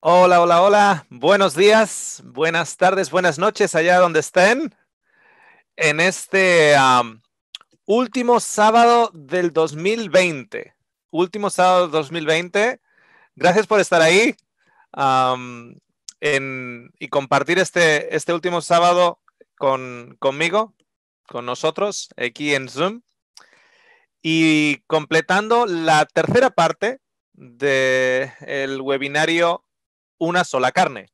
Hola, hola, hola. Buenos días, buenas tardes, buenas noches allá donde estén. En este último sábado del 2020. Último sábado del 2020. Gracias por estar ahí y compartir este, este último sábado con, conmigo, con nosotros, aquí en Zoom. Y completando la tercera parte del webinario una sola carne.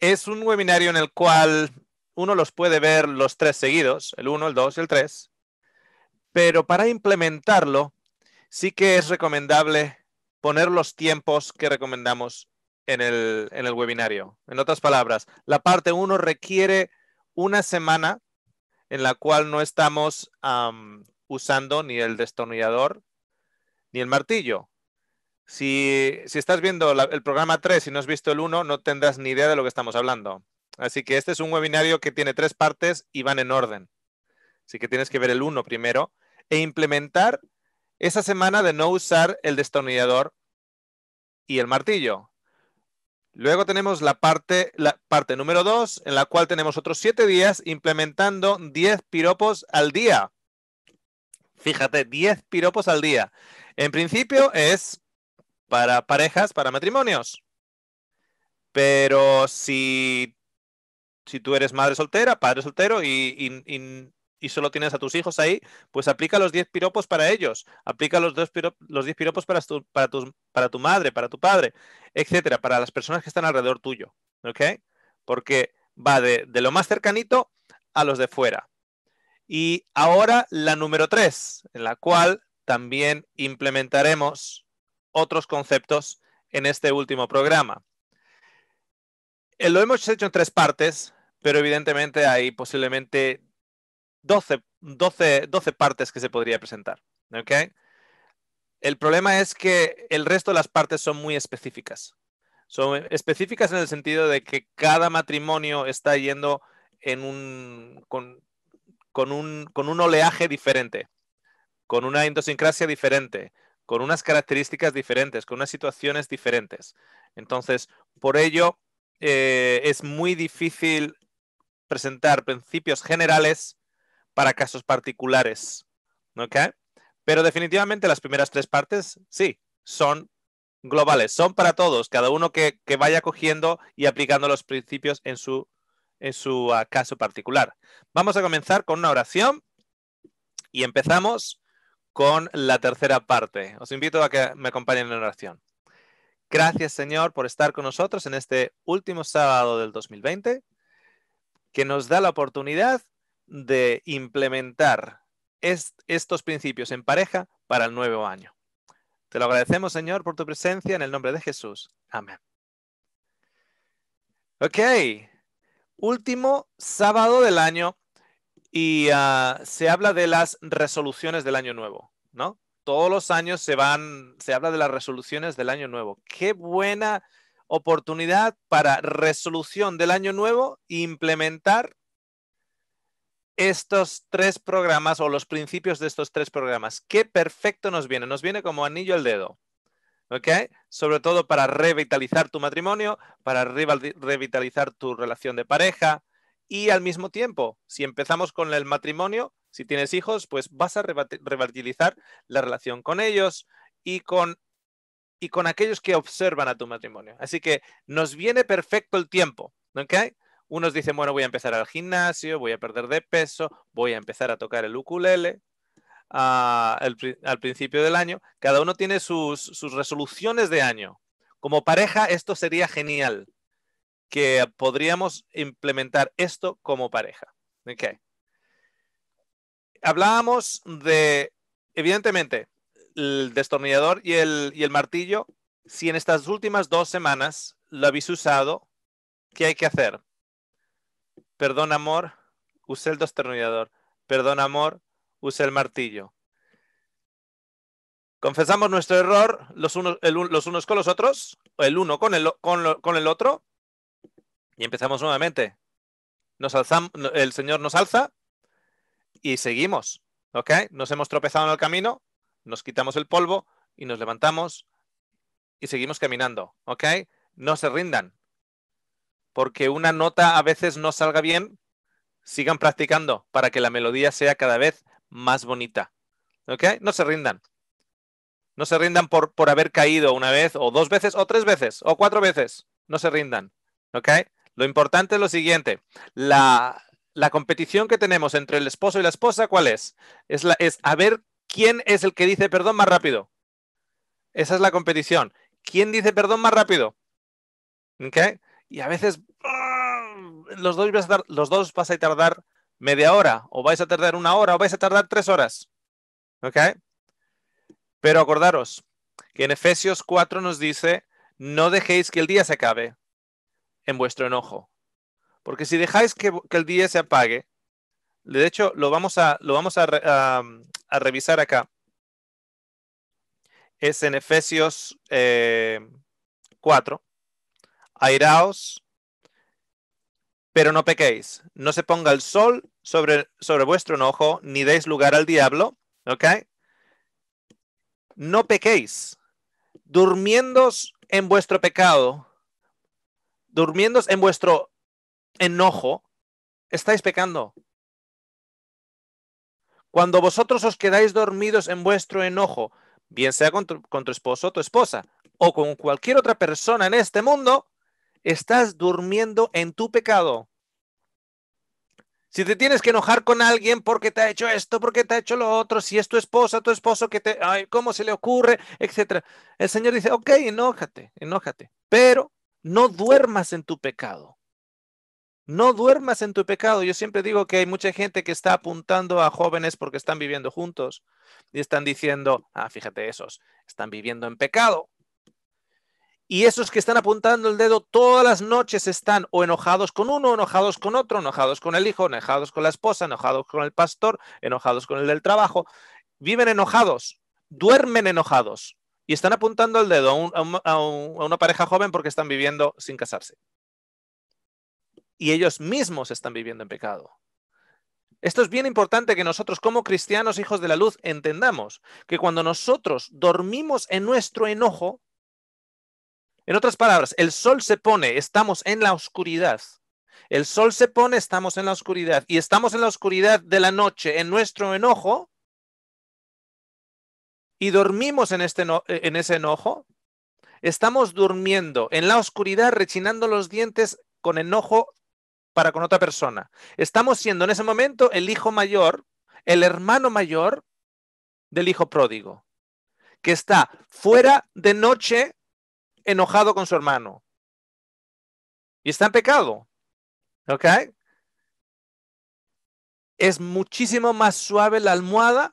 Es un webinario en el cual uno los puede ver los tres seguidos, el 1, el 2 y el 3, pero para implementarlo sí que es recomendable poner los tiempos que recomendamos en el, webinario. En otras palabras, la parte 1 requiere una semana en la cual no estamos usando ni el destornillador ni el martillo. Si, estás viendo el programa 3 y no has visto el 1, no tendrás ni idea de lo que estamos hablando. Así que este es un webinario que tiene tres partes y van en orden. Así que tienes que ver el 1 primero e implementar esa semana de no usar el destornillador y el martillo. Luego tenemos la parte, la parte número 2, en la cual tenemos otros 7 días implementando 10 piropos al día. Fíjate, 10 piropos al día. En principio es para parejas, para matrimonios. Pero si, si tú eres madre soltera, padre soltero y, solo tienes a tus hijos ahí, pues aplica los 10 piropos para ellos, aplica los, dos piropos, los 10 piropos para tu, para, para tu madre, para tu padre, etcétera, para las personas que están alrededor tuyo. ¿Ok? Porque va de, de lo más cercanito a los de fuera. Y ahora la número 3, en la cual también implementaremos otros conceptos en este último programa. Eh, lo hemos hecho en tres partes, pero evidentemente hay posiblemente 12, partes que se podría presentar. ¿okay? El problema es que el resto de las partes son muy específicas. Son específicas en el sentido de que cada matrimonio está yendo en un, con, un, con un oleaje diferente, con una idiosincrasia diferente, con unas características diferentes, con unas situaciones diferentes. Entonces, por ello, eh, es muy difícil presentar principios generales para casos particulares. Pero definitivamente las primeras tres partes, sí, son globales, son para todos, cada uno que, vaya cogiendo y aplicando los principios en su, en su ah, caso particular. Vamos a comenzar con una oración y empezamos con la tercera parte. Os invito a que me acompañen en oración. Gracias, Señor, por estar con nosotros en este último sábado del 2020, que nos da la oportunidad de implementar estos principios en pareja para el nuevo año. Te lo agradecemos, Señor, por tu presencia en el nombre de Jesús. Amén. Ok, último sábado del año y ah, se habla de las resoluciones del año nuevo, ¿no? Todos los años se van, se habla de las resoluciones del año nuevo. Qué buena oportunidad para resolución del año nuevo implementar estos tres programas o los principios de estos tres programas. Qué perfecto nos viene, nos viene como anillo al dedo. ¿Ok? Sobre todo para revitalizar tu matrimonio, para revitalizar tu relación de pareja, y al mismo tiempo, si empezamos con el matrimonio, si tienes hijos, pues vas a revitalizar la relación con ellos y con, y con aquellos que observan a tu matrimonio. Así que nos viene perfecto el tiempo. ¿okay? Unos dicen, bueno, voy a empezar al gimnasio, voy a perder de peso, voy a empezar a tocar el ukulele, ah, al principio del año. Cada uno tiene sus, sus, resoluciones de año. Como pareja, esto sería genial que podríamos implementar esto como pareja. Hablábamos de, evidentemente, el destornillador y el, el martillo. Si en estas últimas dos semanas lo habéis usado, ¿qué hay que hacer? Perdón, amor, use el destornillador. Perdón, amor, use el martillo. Confesamos nuestro error los unos, los unos con los otros, el uno con con el otro, y empezamos nuevamente. Nos el Señor nos alza y seguimos. ¿Ok? Nos hemos tropezado en el camino, nos quitamos el polvo y nos levantamos y seguimos caminando. ¿Ok? No se rindan. Porque una nota a veces no salga bien, sigan practicando para que la melodía sea cada vez más bonita. ¿Ok? No se rindan. No se rindan por, por haber caído una vez, o dos veces, o tres veces, o cuatro veces. No se rindan. ¿Ok? Lo importante es lo siguiente, la, competición que tenemos entre el esposo y la esposa, ¿cuál es? Es, es a ver quién es el que dice perdón más rápido. Esa es la competición. ¿Quién dice perdón más rápido? ¿Okay? Y a veces ¡ah! los dos, vas a tardar, los dos a tardar media hora, o vais a tardar una hora, o vais a tardar tres horas. ¿Okay? Pero acordaros que en Efesios 4 nos dice, no dejéis que el día se acabe en vuestro enojo. Porque si dejáis que, el día se apague, de hecho lo vamos a, lo vamos a, revisar acá. Es en Efesios eh, 4. Airaos, pero no pequéis. No se ponga el sol sobre, sobre vuestro enojo, ni deis lugar al diablo. ¿Ok? No pequéis. durmiendo en vuestro pecado durmiendo en vuestro enojo, estáis pecando. Cuando vosotros os quedáis dormidos en vuestro enojo, bien sea con tu, esposo o tu esposa, o con cualquier otra persona en este mundo, estás durmiendo en tu pecado. Si te tienes que enojar con alguien porque te ha hecho esto, porque te ha hecho lo otro, si es tu esposa, tu esposo que te, ¿cómo se le ocurre? etcétera. El Señor dice, ok, enójate, enójate, pero no duermas en tu pecado. No duermas en tu pecado. Yo siempre digo que hay mucha gente que está apuntando a jóvenes porque están viviendo juntos y están diciendo, ah, fíjate esos, están viviendo en pecado. Y esos que están apuntando el dedo todas las noches están o enojados con uno, enojados con otro, enojados con el hijo, enojados con la esposa, enojados con el pastor, enojados con el del trabajo. Viven enojados, duermen enojados. Y están apuntando el dedo a, a una pareja joven porque están viviendo sin casarse. Y ellos mismos están viviendo en pecado. Esto es bien importante que nosotros como cristianos, hijos de la luz, entendamos que cuando nosotros dormimos en nuestro enojo, en otras palabras, el sol se pone, estamos en la oscuridad. El sol se pone, estamos en la oscuridad. Y estamos en la oscuridad de la noche, en nuestro enojo, y dormimos en, este eh, en ese enojo, estamos durmiendo en la oscuridad, rechinando los dientes con enojo para con otra persona. Estamos siendo en ese momento el hijo mayor, el hermano mayor del hijo pródigo, que está fuera de noche enojado con su hermano. Y está en pecado. ¿Ok? Es muchísimo más suave la almohada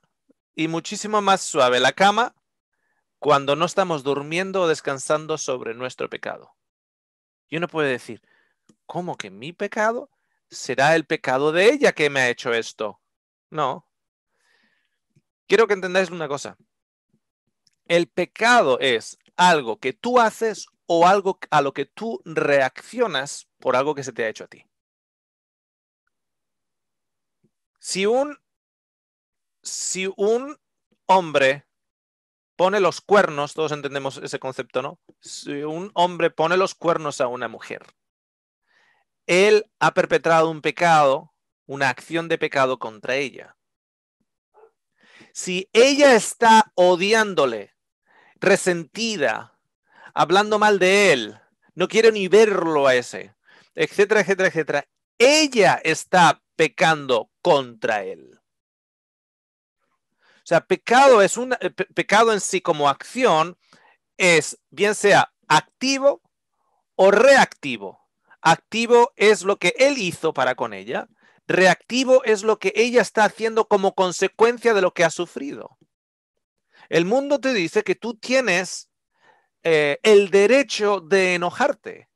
y muchísimo más suave la cama cuando no estamos durmiendo o descansando sobre nuestro pecado. Y uno puede decir, ¿cómo que mi pecado será el pecado de ella que me ha hecho esto? No. Quiero que entendáis una cosa. El pecado es algo que tú haces o algo a lo que tú reaccionas por algo que se te ha hecho a ti. Si un si un hombre pone los cuernos, todos entendemos ese concepto, ¿no? Si un hombre pone los cuernos a una mujer, él ha perpetrado un pecado, una acción de pecado contra ella. Si ella está odiándole, resentida, hablando mal de él, no quiere ni verlo a ese, etcétera, etcétera, etcétera, ella está pecando contra él. O sea, pecado es un eh, pecado en sí como acción es bien sea activo o reactivo. Activo es lo que él hizo para con ella. Reactivo es lo que ella está haciendo como consecuencia de lo que ha sufrido. El mundo te dice que tú tienes eh, el derecho de enojarte,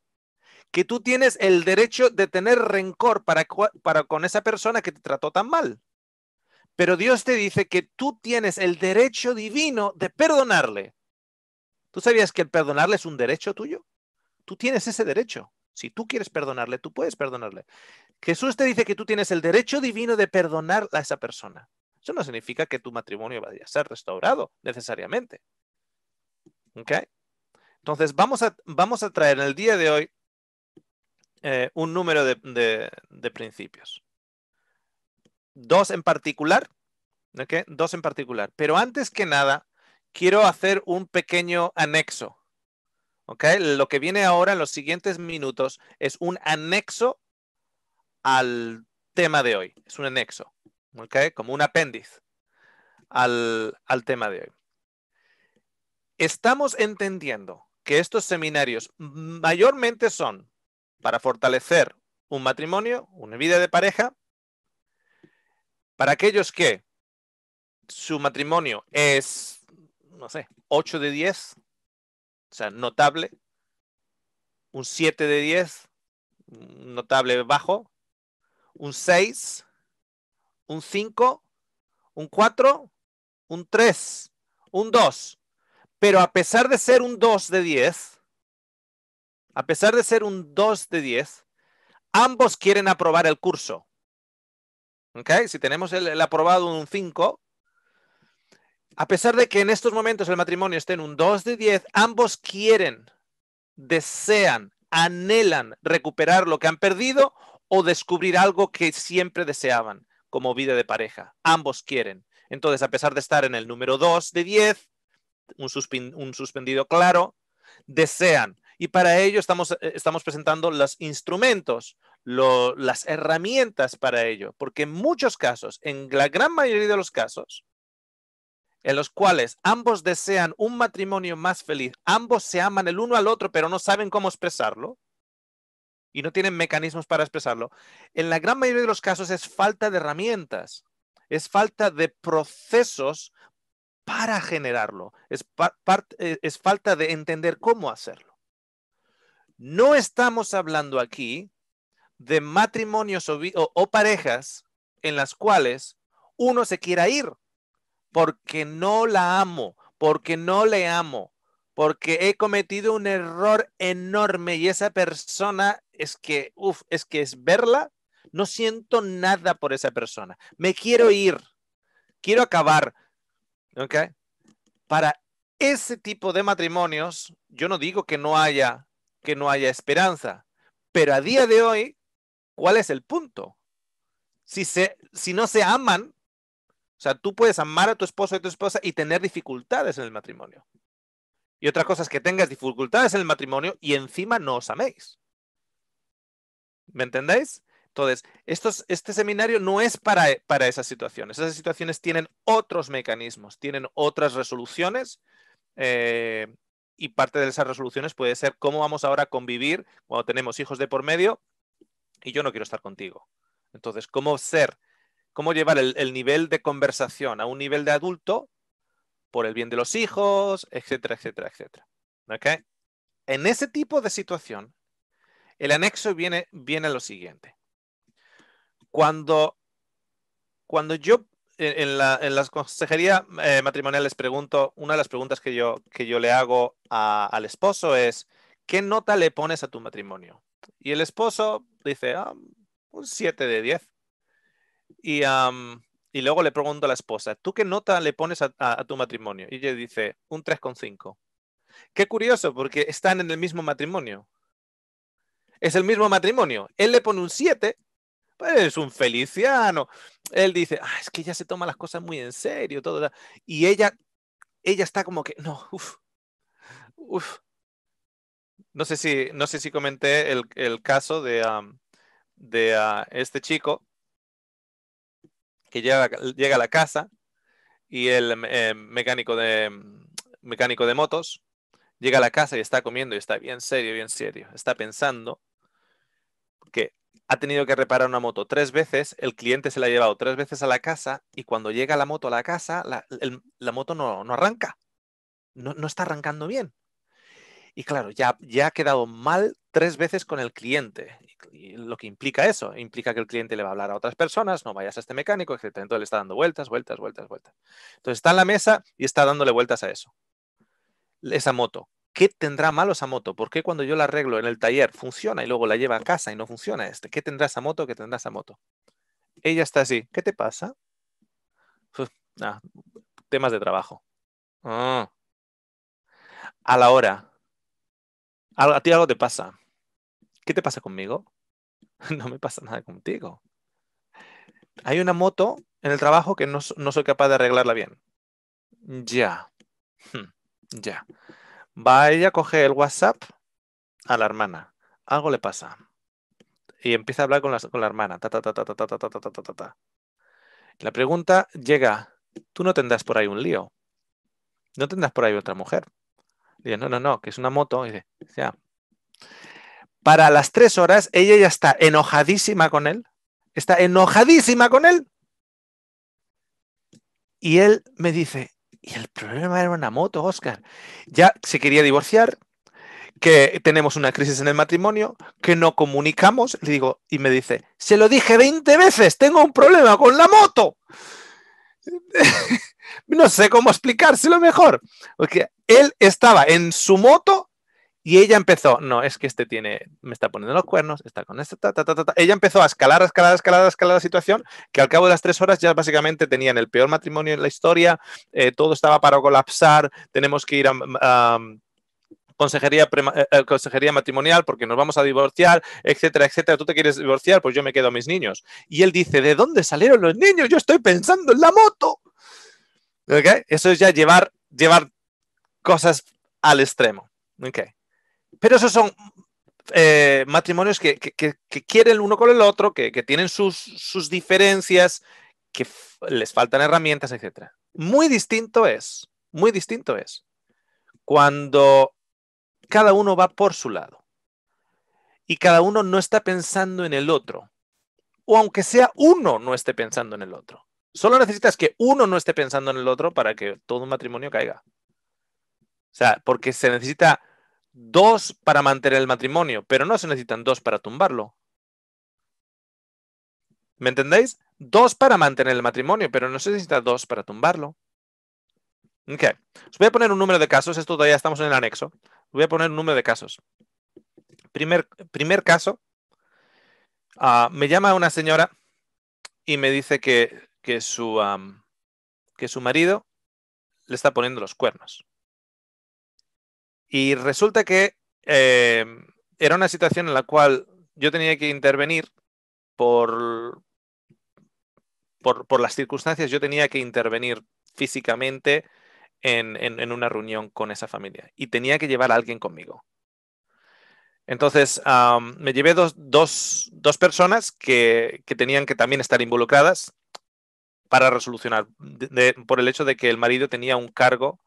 que tú tienes el derecho de tener rencor para con esa persona que te trató tan mal. Pero Dios te dice que tú tienes el derecho divino de perdonarle. ¿Tú sabías que el perdonarle es un derecho tuyo? Tú tienes ese derecho. Si tú quieres perdonarle, tú puedes perdonarle. Jesús te dice que tú tienes el derecho divino de perdonar a esa persona. Eso no significa que tu matrimonio vaya a ser restaurado necesariamente. ¿Ok? Entonces, vamos a, vamos a traer en el día de hoy eh, un número de, de principios dos en particular. Dos en particular. Pero antes que nada, quiero hacer un pequeño anexo. Lo que viene ahora en los siguientes minutos es un anexo al tema de hoy. Es un anexo, como un apéndice al tema de hoy. Estamos entendiendo que estos seminarios mayormente son para fortalecer un matrimonio, una vida de pareja, para aquellos que su matrimonio es, no sé, 8 de 10, o sea, notable, un 7 de 10, notable bajo, un 6, un 5, un 4, un 3, un 2. Pero a pesar de ser un 2 de 10, a pesar de ser un 2 de 10, ambos quieren aprobar el curso. ¿Okay? Si tenemos el, aprobado un 5, a pesar de que en estos momentos el matrimonio esté en un 2 de 10, ambos quieren, desean, anhelan recuperar lo que han perdido o descubrir algo que siempre deseaban como vida de pareja. Ambos quieren. Entonces, a pesar de estar en el número 2 de 10, un, un, suspendido claro, desean. Y para ello estamos, eh, estamos presentando los instrumentos las herramientas para ello, porque en muchos casos, en la gran mayoría de los casos, en los cuales ambos desean un matrimonio más feliz, ambos se aman el uno al otro, pero no saben cómo expresarlo y no tienen mecanismos para expresarlo, en la gran mayoría de los casos es falta de herramientas, es falta de procesos para generarlo, es eh, falta de entender cómo hacerlo. No estamos hablando aquí de matrimonios o, parejas en las cuales uno se quiera ir porque no la amo, porque no le amo, porque he cometido un error enorme y esa persona es que, uff, es que es verla, no siento nada por esa persona. Me quiero ir, quiero acabar. ¿Ok? Para ese tipo de matrimonios, yo no digo que no haya, que no haya esperanza, pero a día de hoy, ¿Cuál es el punto? Si, si no se aman, o sea, tú puedes amar a tu esposo y a tu esposa y tener dificultades en el matrimonio. Y otra cosa es que tengas dificultades en el matrimonio y encima no os améis. ¿Me entendéis? Entonces, este seminario no es para, esas situaciones. Esas situaciones tienen otros mecanismos, tienen otras resoluciones. Eh, y parte de esas resoluciones puede ser cómo vamos ahora a convivir cuando tenemos hijos de por medio y yo no quiero estar contigo. Entonces, ¿cómo ser, cómo llevar el, nivel de conversación a un nivel de adulto por el bien de los hijos, etcétera, etcétera, etcétera? En ese tipo de situación, el anexo viene, viene a lo siguiente. Cuando, cuando yo en, la, consejería eh, las les pregunto, una de las preguntas que yo, que yo le hago al esposo es, ¿qué nota le pones a tu matrimonio? Y el esposo dice, ah, un 7 de 10. Y, luego le pregunto a la esposa, ¿tú qué nota le pones a, tu matrimonio? Y ella dice, un 3,5. Qué curioso, porque están en el mismo matrimonio. Es el mismo matrimonio. Él le pone un 7, pues es un feliciano. Él dice, ah, es que ella se toma las cosas muy en serio, todo. Y ella, ella está como que, no, uff, uff, no sé si, no sé si comenté el, caso de, ah, este chico que llega, llega, a la casa y el eh, mecánico, de, mm, mecánico de motos llega a la casa y está comiendo y está bien serio, bien serio. Está pensando que ha tenido que reparar una moto tres veces, el cliente se la ha llevado tres veces a la casa y cuando llega la moto a la casa, la, moto no, no arranca. no, está arrancando bien. Y claro, ya, ya ha quedado mal tres veces con el cliente. lo que implica eso, implica que el cliente le va a hablar a otras personas, no vayas a este mecánico, etc. Entonces le está dando vueltas, vueltas, vueltas, vueltas. Entonces está en la mesa y está dándole vueltas a eso. Esa moto. ¿Qué tendrá malo esa moto? ¿Por qué cuando yo la arreglo en el taller funciona y luego la lleva a casa y no funciona este? ¿Qué tendrá esa moto? ¿Qué tendrá esa moto? Ella está así. ¿Qué te pasa? Ah, temas de trabajo. Ah. A la hora a ti algo te pasa. ¿Qué te pasa conmigo? No me pasa nada contigo. Hay una moto en el trabajo que no, soy capaz de arreglarla bien. Ya. Ya. Va ella, coge el WhatsApp a la hermana. Algo le pasa. Y empieza a hablar con la, la hermana. ta, ta, ta, ta, ta, ta, ta, ta, ta. La pregunta llega. ¿Tú no tendrás por ahí un lío? ¿No tendrás por ahí otra mujer? Dice, no, no, no, que es una moto. Y dice, ya. Para las tres horas, ella ya está enojadísima con él. Está enojadísima con él. Y él me dice, y el problema era una moto, Oscar. Ya se quería divorciar, que tenemos una crisis en el matrimonio, que no comunicamos. Le digo, y me dice, se lo dije 20 veces, tengo un problema con la moto. no sé cómo explicárselo mejor. Porque él estaba en su moto y ella empezó, no, es que este tiene, me está poniendo los cuernos, está con esta, Ella empezó a escalar, a escalar, a escalar, a escalar la situación, que al cabo de las tres horas ya básicamente tenían el peor matrimonio en la historia, eh, todo estaba para colapsar, tenemos que ir a... Eh, eh, consejería, matrimonial porque nos vamos a divorciar, etcétera, etcétera, tú te quieres divorciar, pues yo me quedo a mis niños. Y él dice, ¿de dónde salieron los niños? Yo estoy pensando en la moto. ¿Okay? Eso es ya llevar, llevar cosas al extremo. ¿Okay? Pero esos son eh, matrimonios que, quieren el uno con el otro, que, tienen sus, sus diferencias, que les faltan herramientas, etcétera. Muy distinto es, muy distinto es cuando cada uno va por su lado y cada uno no está pensando en el otro. O aunque sea uno no esté pensando en el otro. Solo necesitas que uno no esté pensando en el otro para que todo un matrimonio caiga. O sea, porque se necesita dos para mantener el matrimonio, pero no se necesitan dos para tumbarlo. ¿Me entendéis? Dos para mantener el matrimonio, pero no se necesita dos para tumbarlo. Ok. Os voy a poner un número de casos. Esto todavía estamos en el anexo. Voy a poner un número de casos. Primer, caso, ah, me llama una señora y me dice que, que, su, marido le está poniendo los cuernos. Y resulta que em, era una situación en la cual yo tenía que intervenir por, por, las circunstancias, yo tenía que intervenir físicamente en, una reunión con esa familia y tenía que llevar a alguien conmigo. Entonces, me llevé dos, personas que, que, tenían que también estar involucradas para resolucionar, por el hecho de que el marido tenía un cargo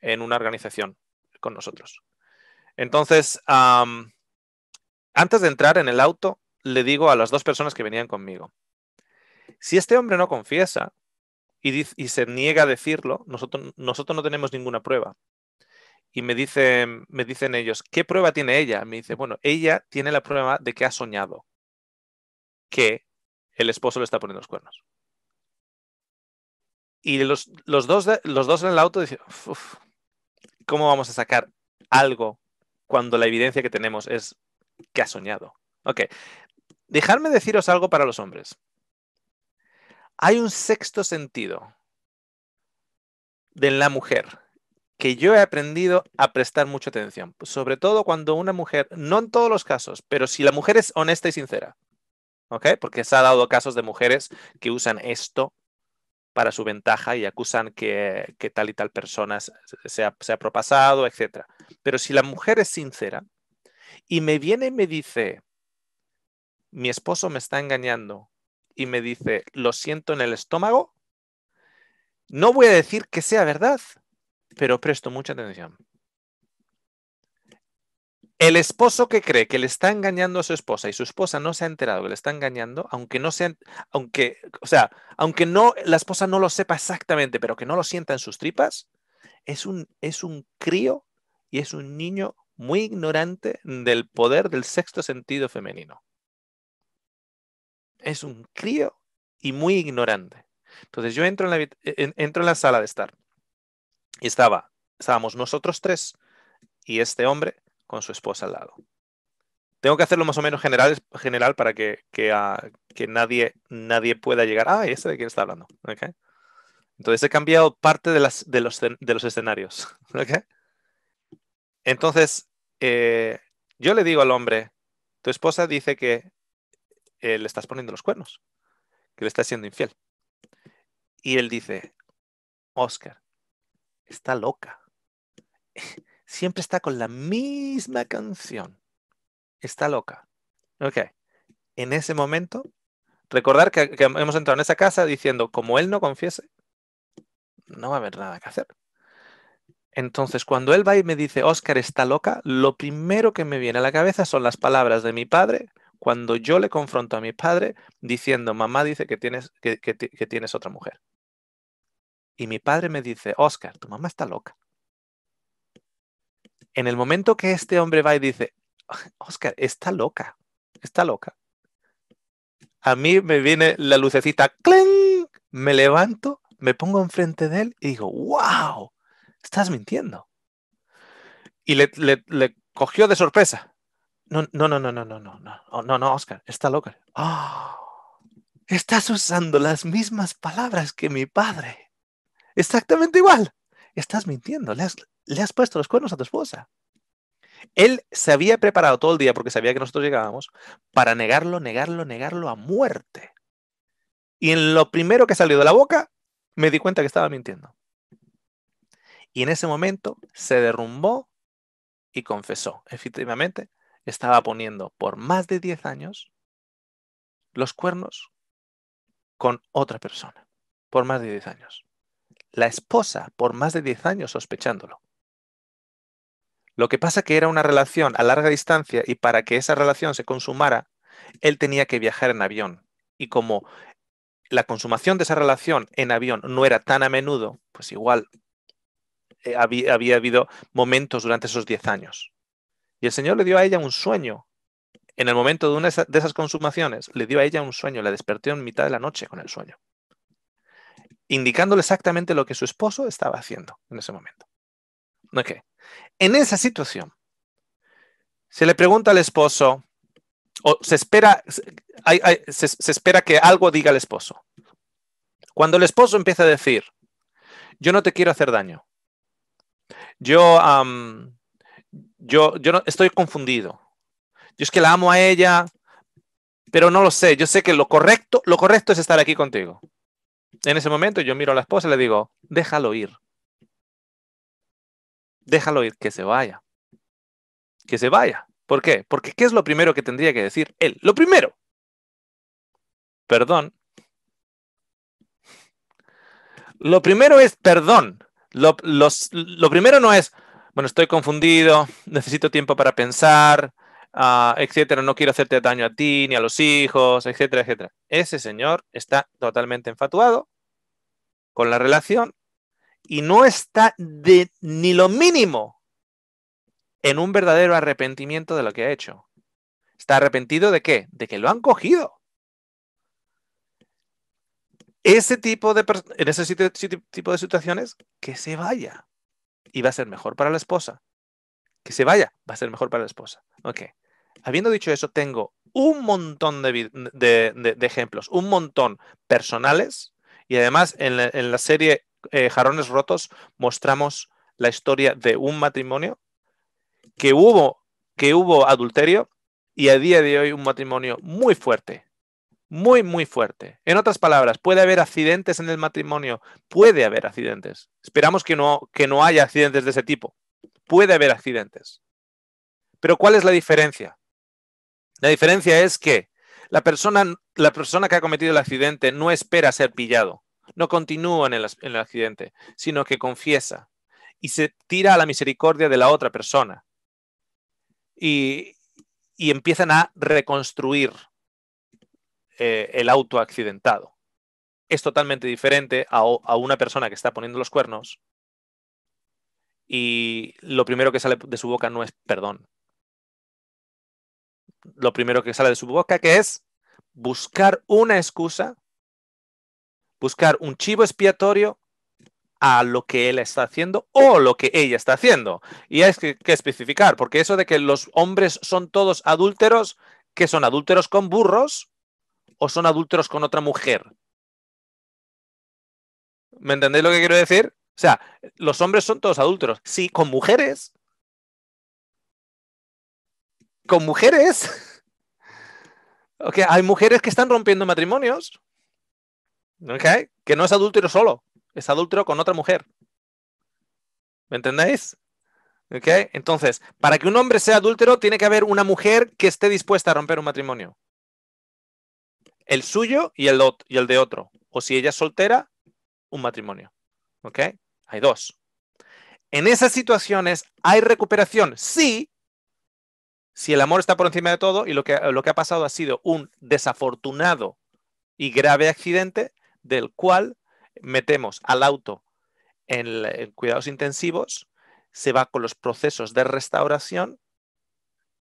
en una organización con nosotros. Entonces, antes de entrar en el auto, le digo a las dos personas que venían conmigo, si este hombre no confiesa, y, se niega a decirlo, nosotros, nosotros no tenemos ninguna prueba. Y me dicen, me dicen ellos, ¿qué prueba tiene ella? Me dice, bueno, ella tiene la prueba de que ha soñado que el esposo le está poniendo los cuernos. Y los, los, dos, los dos en el auto dicen, ¿cómo vamos a sacar algo cuando la evidencia que tenemos es que ha soñado? Ok, Dejadme deciros algo para los hombres. Hay un sexto sentido de la mujer que yo he aprendido a prestar mucha atención, sobre todo cuando una mujer, no en todos los casos, pero si la mujer es honesta y sincera, ¿ok? Porque se ha dado casos de mujeres que usan esto para su ventaja y acusan que, tal y tal persona se ha, se ha propasado, etc. Pero si la mujer es sincera y me viene y me dice, mi esposo me está engañando y me dice, lo siento en el estómago, no voy a decir que sea verdad, pero presto mucha atención. El esposo que cree que le está engañando a su esposa y su esposa no se ha enterado que le está engañando, aunque no sea, aunque, o sea, aunque no la esposa no lo sepa exactamente, pero que no lo sienta en sus tripas, es un, es un crío y es un niño muy ignorante del poder del sexto sentido femenino es un crío y muy ignorante. Entonces yo entro en la, e-, entro en la sala de estar y estaba, estábamos nosotros tres y este hombre con su esposa al lado. Tengo que hacerlo más o menos general, general para que, ah, que, nadie, nadie pueda llegar. Ah, este de quién está hablando. Entonces he cambiado parte de, las, los, de los escenarios. Entonces, eh, yo le digo al hombre, tu esposa dice que eh, le estás poniendo los cuernos, que le estás siendo infiel. Y él dice, Oscar, está loca. Siempre está con la misma canción. Está loca. Ok. En ese momento, recordar que, que hemos entrado en esa casa diciendo, como él no confiese, no va a haber nada que hacer. Entonces, cuando él va y me dice, Oscar está loca, lo primero que me viene a la cabeza son las palabras de mi padre cuando yo le confronto a mi padre diciendo, mamá dice que tienes, que, tienes otra mujer. Y mi padre me dice, Oscar, tu mamá está loca. En el momento que este hombre va y dice, ah, Oscar, está loca, está loca. A mí me viene la lucecita, ¡cling! me levanto, me pongo enfrente de él y digo, wow, estás mintiendo. Y le cogió de sorpresa. No, no, no, no, no, no, no, no, oh, no, no, Oscar, está loca. ¡Oh! estás usando las mismas palabras que mi padre. Exactamente igual. Estás mintiendo, le has, le has puesto los cuernos a tu esposa. Él se había preparado todo el día porque sabía que nosotros llegábamos para negarlo, negarlo, negarlo a muerte. Y en lo primero que salió de la boca, me di cuenta que estaba mintiendo. Y en ese momento se derrumbó y confesó, efectivamente, estaba poniendo por más de 10 años los cuernos con otra persona, por más de 10 años. La esposa por más de 10 años sospechándolo. Lo que pasa que era una relación a larga distancia y para que esa relación se consumara, él tenía que viajar en avión. Y como la consumación de esa relación en avión no era tan a menudo, pues igual eh, había, había, habido momentos durante esos 10 años y el Señor le dio a ella un sueño. En el momento de una de esas consumaciones, le dio a ella un sueño, la despertó en mitad de la noche con el sueño, indicándole exactamente lo que su esposo estaba haciendo en ese momento. que En esa situación, se le pregunta al esposo, o se espera, se, espera que algo diga el esposo. Cuando el esposo empieza a decir, yo no te quiero hacer daño, yo yo, yo no, estoy confundido. Yo es que la amo a ella, pero no lo sé. Yo sé que lo correcto, lo correcto es estar aquí contigo. En ese momento yo miro a la esposa y le digo, déjalo ir. Déjalo ir, que se vaya. Que se vaya. ¿Por qué? Porque ¿qué es lo primero que tendría que decir él? Lo primero. Perdón. Lo primero es perdón. Lo, los, lo primero no es, bueno, estoy confundido, necesito tiempo para pensar, ah, etcétera, no quiero hacerte daño a ti ni a los hijos, etcétera, etcétera. Ese señor está totalmente enfatuado con la relación y no está de ni lo mínimo en un verdadero arrepentimiento de lo que ha hecho. ¿Está arrepentido de qué? De que lo han cogido. Ese tipo de, en ese tipo de situaciones, que se vaya y va a ser mejor para la esposa. Que se vaya, va a ser mejor para la esposa. Ok. Habiendo dicho eso, tengo un montón de, ejemplos, un montón personales, y además en la, serie eh, Jarrones Rotos mostramos la historia de un matrimonio que hubo, que hubo adulterio y a día de hoy un matrimonio muy fuerte, muy, muy fuerte. En otras palabras, puede haber accidentes en el matrimonio, puede haber accidentes. Esperamos que no, que no haya accidentes de ese tipo. Puede haber accidentes. Pero ¿cuál es la diferencia? La diferencia es que la persona, la persona que ha cometido el accidente no espera ser pillado, no continúa en el, accidente, sino que confiesa y se tira a la misericordia de la otra persona. Y, y empiezan a reconstruir eh, el auto accidentado. Es totalmente diferente a, una persona que está poniendo los cuernos y lo primero que sale de su boca no es perdón. Lo primero que sale de su boca que es buscar una excusa, buscar un chivo expiatorio a lo que él está haciendo o lo que ella está haciendo. Y hay que, que especificar, porque eso de que los hombres son todos adúlteros, que son adúlteros con burros, o son adúlteros con otra mujer. ¿Me entendéis lo que quiero decir? O sea, los hombres son todos adúlteros. Sí, con mujeres. Con mujeres. ok, hay mujeres que están rompiendo matrimonios. Ok, que no es adúltero solo, es adúltero con otra mujer. ¿Me entendéis? ¿Ok? Entonces, para que un hombre sea adúltero, tiene que haber una mujer que esté dispuesta a romper un matrimonio el suyo y el, de otro. O si ella es soltera, un matrimonio. ¿Ok? Hay dos. En esas situaciones hay recuperación, sí, si el amor está por encima de todo y lo que, lo que ha pasado ha sido un desafortunado y grave accidente del cual metemos al auto en cuidados intensivos, se va con los procesos de restauración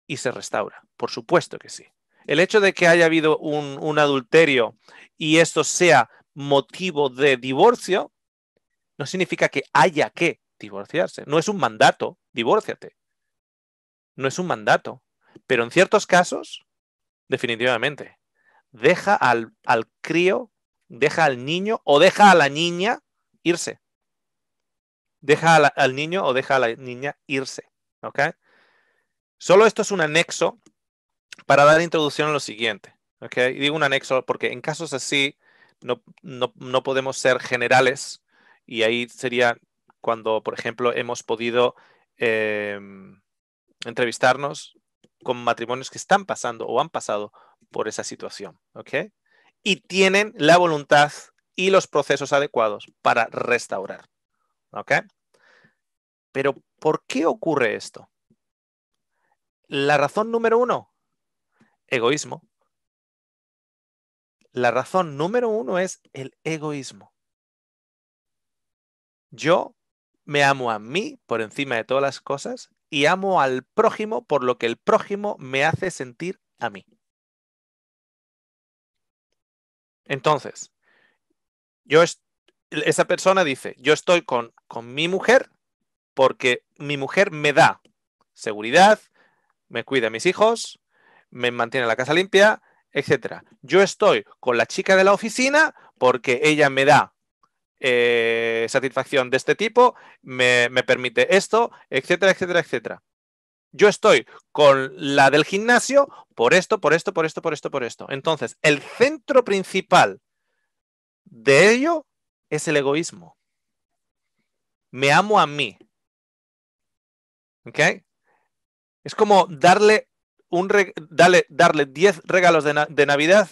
y se restaura. Por supuesto que sí. El hecho de que haya habido un, adulterio y esto sea motivo de divorcio, no significa que haya que divorciarse. No es un mandato, divórciate. No es un mandato. Pero en ciertos casos, definitivamente, deja al, crío, deja al niño o deja a la niña irse. Deja al niño o deja a la niña irse. ¿Ok? Solo esto es un anexo para dar introducción a lo siguiente. ¿okay? digo un anexo porque en casos así no, podemos ser generales y ahí sería cuando, por ejemplo, hemos podido em, entrevistarnos con matrimonios que están pasando o han pasado por esa situación, Y tienen la voluntad y los procesos adecuados para restaurar, Pero, ¿por qué ocurre esto? La razón número uno, egoísmo. La razón número uno es el egoísmo. Yo me amo a mí por encima de todas las cosas y amo al prójimo por lo que el prójimo me hace sentir a mí. Entonces, yo esa persona dice, yo estoy con, con mi mujer porque mi mujer me da seguridad, me cuida a mis hijos, me mantiene la casa limpia, etcétera. Yo estoy con la chica de la oficina porque ella me da eh, satisfacción de este tipo, me, me, permite esto, etcétera, etcétera, etcétera. Yo estoy con la del gimnasio por esto, por esto, por esto, por esto, por esto. Entonces, el centro principal de ello es el egoísmo. Me amo a mí. ¿Ok? Es como darle un darle 10 regalos de, Navidad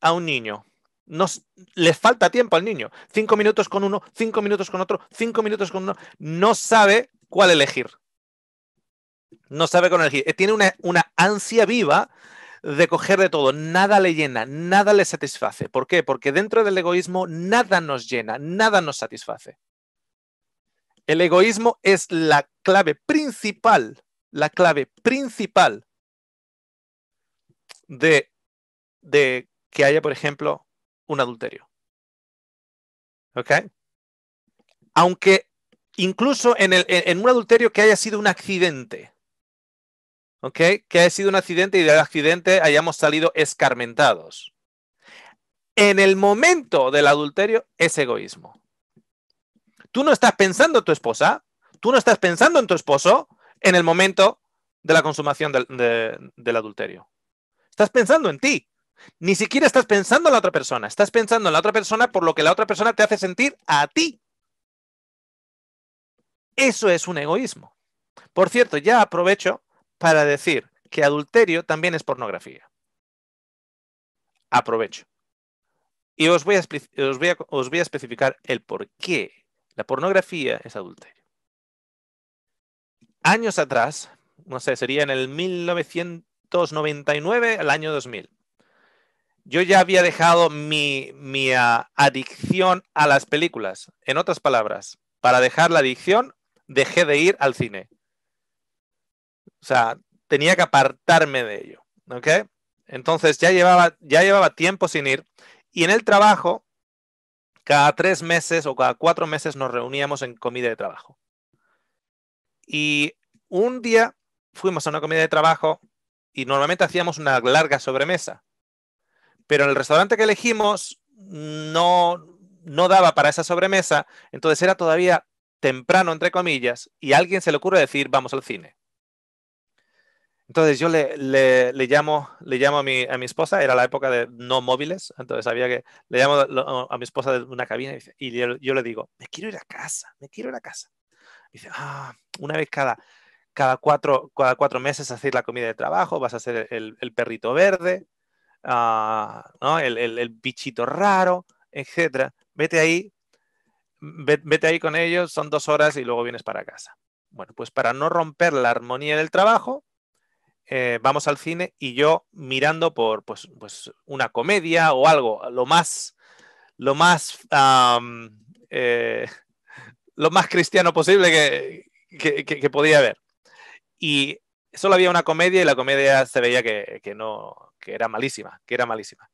a un niño. Nos, le falta tiempo al niño. Cinco minutos con uno, cinco minutos con otro, cinco minutos con uno. No sabe cuál elegir. No sabe cuál elegir. Eh, tiene una, una ansia viva de coger de todo, nada le llena, nada le satisface. ¿Por qué? Porque dentro del egoísmo nada nos llena, nada nos satisface. El egoísmo es la clave principal, la clave principal de, que haya, por ejemplo, un adulterio. ¿Ok? Aunque incluso en, un adulterio que haya sido un accidente, ¿ok? Que haya sido un accidente y del accidente hayamos salido escarmentados. En el momento del adulterio es egoísmo. Tú no estás pensando en tu esposa, tú no estás pensando en tu esposo en el momento de la consumación del adulterio. Estás pensando en ti. Ni siquiera estás pensando en la otra persona. Estás pensando en la otra persona por lo que la otra persona te hace sentir a ti. Eso es un egoísmo. Por cierto, ya aprovecho para decir que adulterio también es pornografía. Aprovecho. Y os voy a, especificar el por qué la pornografía es adulterio. Años atrás, no sé, sería en el 1900 1999 al año 2000. Yo ya había dejado mi, ah, adicción a las películas. En otras palabras, para dejar la adicción, dejé de ir al cine. O sea, tenía que apartarme de ello. Entonces ya llevaba, ya llevaba tiempo sin ir. Y en el trabajo, cada tres meses o cada cuatro meses nos reuníamos en comida de trabajo. Y un día fuimos a una comida de trabajo y normalmente hacíamos una larga sobremesa. Pero en el restaurante que elegimos no, daba para esa sobremesa, entonces era todavía temprano, entre comillas, y alguien se le ocurre decir, vamos al cine. Entonces yo le, llamo, le llamo a mi, esposa, era la época de no móviles, entonces había que, le llamo a mi esposa de una cabina y, yo, le digo, me quiero ir a casa, me quiero ir a casa. dice, ah, una vez cada cada cuatro, meses hacer la comida de trabajo, vas a hacer el, perrito verde, ah, el, bichito raro, etc. Vete ahí, vete ahí con ellos, son dos horas y luego vienes para casa. Bueno, pues para no romper la armonía del trabajo, eh, vamos al cine y yo mirando por pues, pues una comedia o algo, lo más, lo más, eh, lo más cristiano posible que podía haber. Y solo había una comedia y la comedia se veía que, no, que era malísima, que era malísima.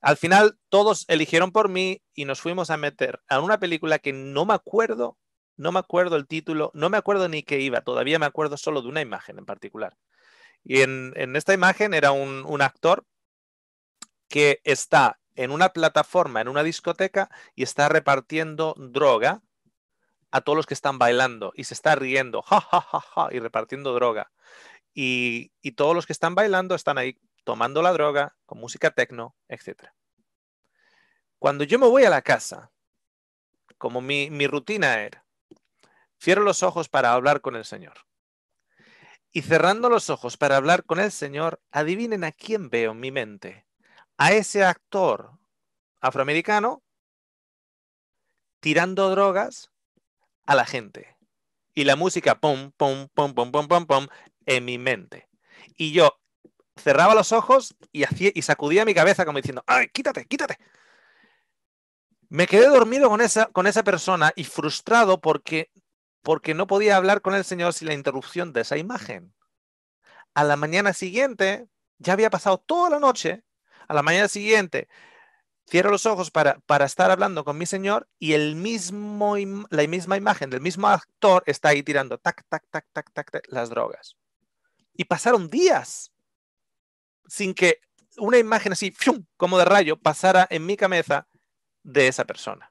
Al final todos eligieron por mí y nos fuimos a meter a una película que no me acuerdo, no me acuerdo el título, no me acuerdo ni qué iba, todavía me acuerdo solo de una imagen en particular. Y en, esta imagen era un, actor que está en una plataforma, en una discoteca, y está repartiendo droga a todos los que están bailando y se está riendo, ja, ja, y repartiendo droga. Y, todos los que están bailando están ahí tomando la droga, con música tecno, etc. Cuando yo me voy a la casa, como mi, mi rutina era, cierro los ojos para hablar con el Señor. Y cerrando los ojos para hablar con el Señor, adivinen a quién veo en mi mente. A ese actor afroamericano tirando drogas a la gente. Y la música, pum, pum, pum, pum, pum, pum, en mi mente. Y yo cerraba los ojos y, y sacudía mi cabeza como diciendo, ¡ay, quítate, quítate! Me quedé dormido con esa, con esa persona y frustrado porque, porque no podía hablar con el Señor sin la interrupción de esa imagen. A la mañana siguiente, ya había pasado toda la noche, a la mañana siguiente Cierro los ojos para, estar hablando con mi señor y el mismo, la misma imagen del mismo actor está ahí tirando tac, tac, tac, tac, tac, las drogas. Y pasaron días sin que una imagen así, como de rayo, pasara en mi cabeza de esa persona.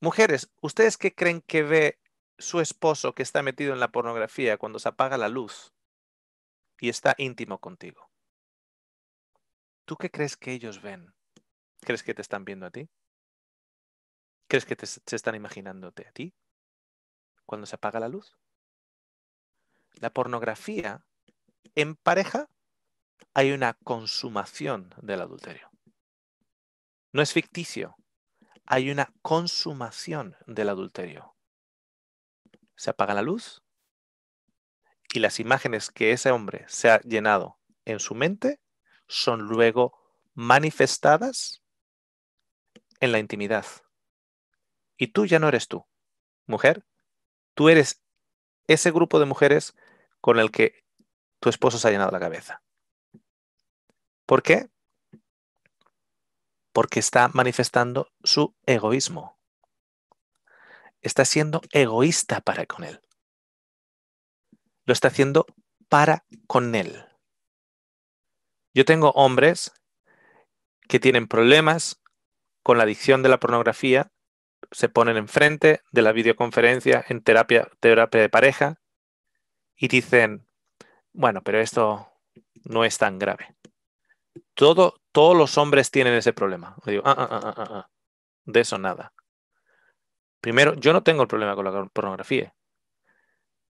Mujeres, ¿ustedes qué creen que ve su esposo que está metido en la pornografía cuando se apaga la luz y está íntimo contigo? ¿Tú qué crees que ellos ven? ¿Crees que te están viendo a ti? ¿Crees que te, se están imaginándote a ti? Cuando se apaga la luz. La pornografía en pareja hay una consumación del adulterio. No es ficticio. Hay una consumación del adulterio. Se apaga la luz y las imágenes que ese hombre se ha llenado en su mente son luego manifestadas en la intimidad. Y tú ya no eres tú, mujer. Tú eres ese grupo de mujeres con el que tu esposo se ha llenado la cabeza. ¿Por qué? Porque está manifestando su egoísmo. Está siendo egoísta para con él. Lo está haciendo para con él. Yo tengo hombres que tienen problemas con la adicción de la pornografía, se ponen enfrente de la videoconferencia en terapia, de pareja y dicen, bueno, pero esto no es tan grave. Todo, todos los hombres tienen ese problema. Digo, ah, ah, ah, de eso nada. Primero, yo no tengo el problema con la pornografía,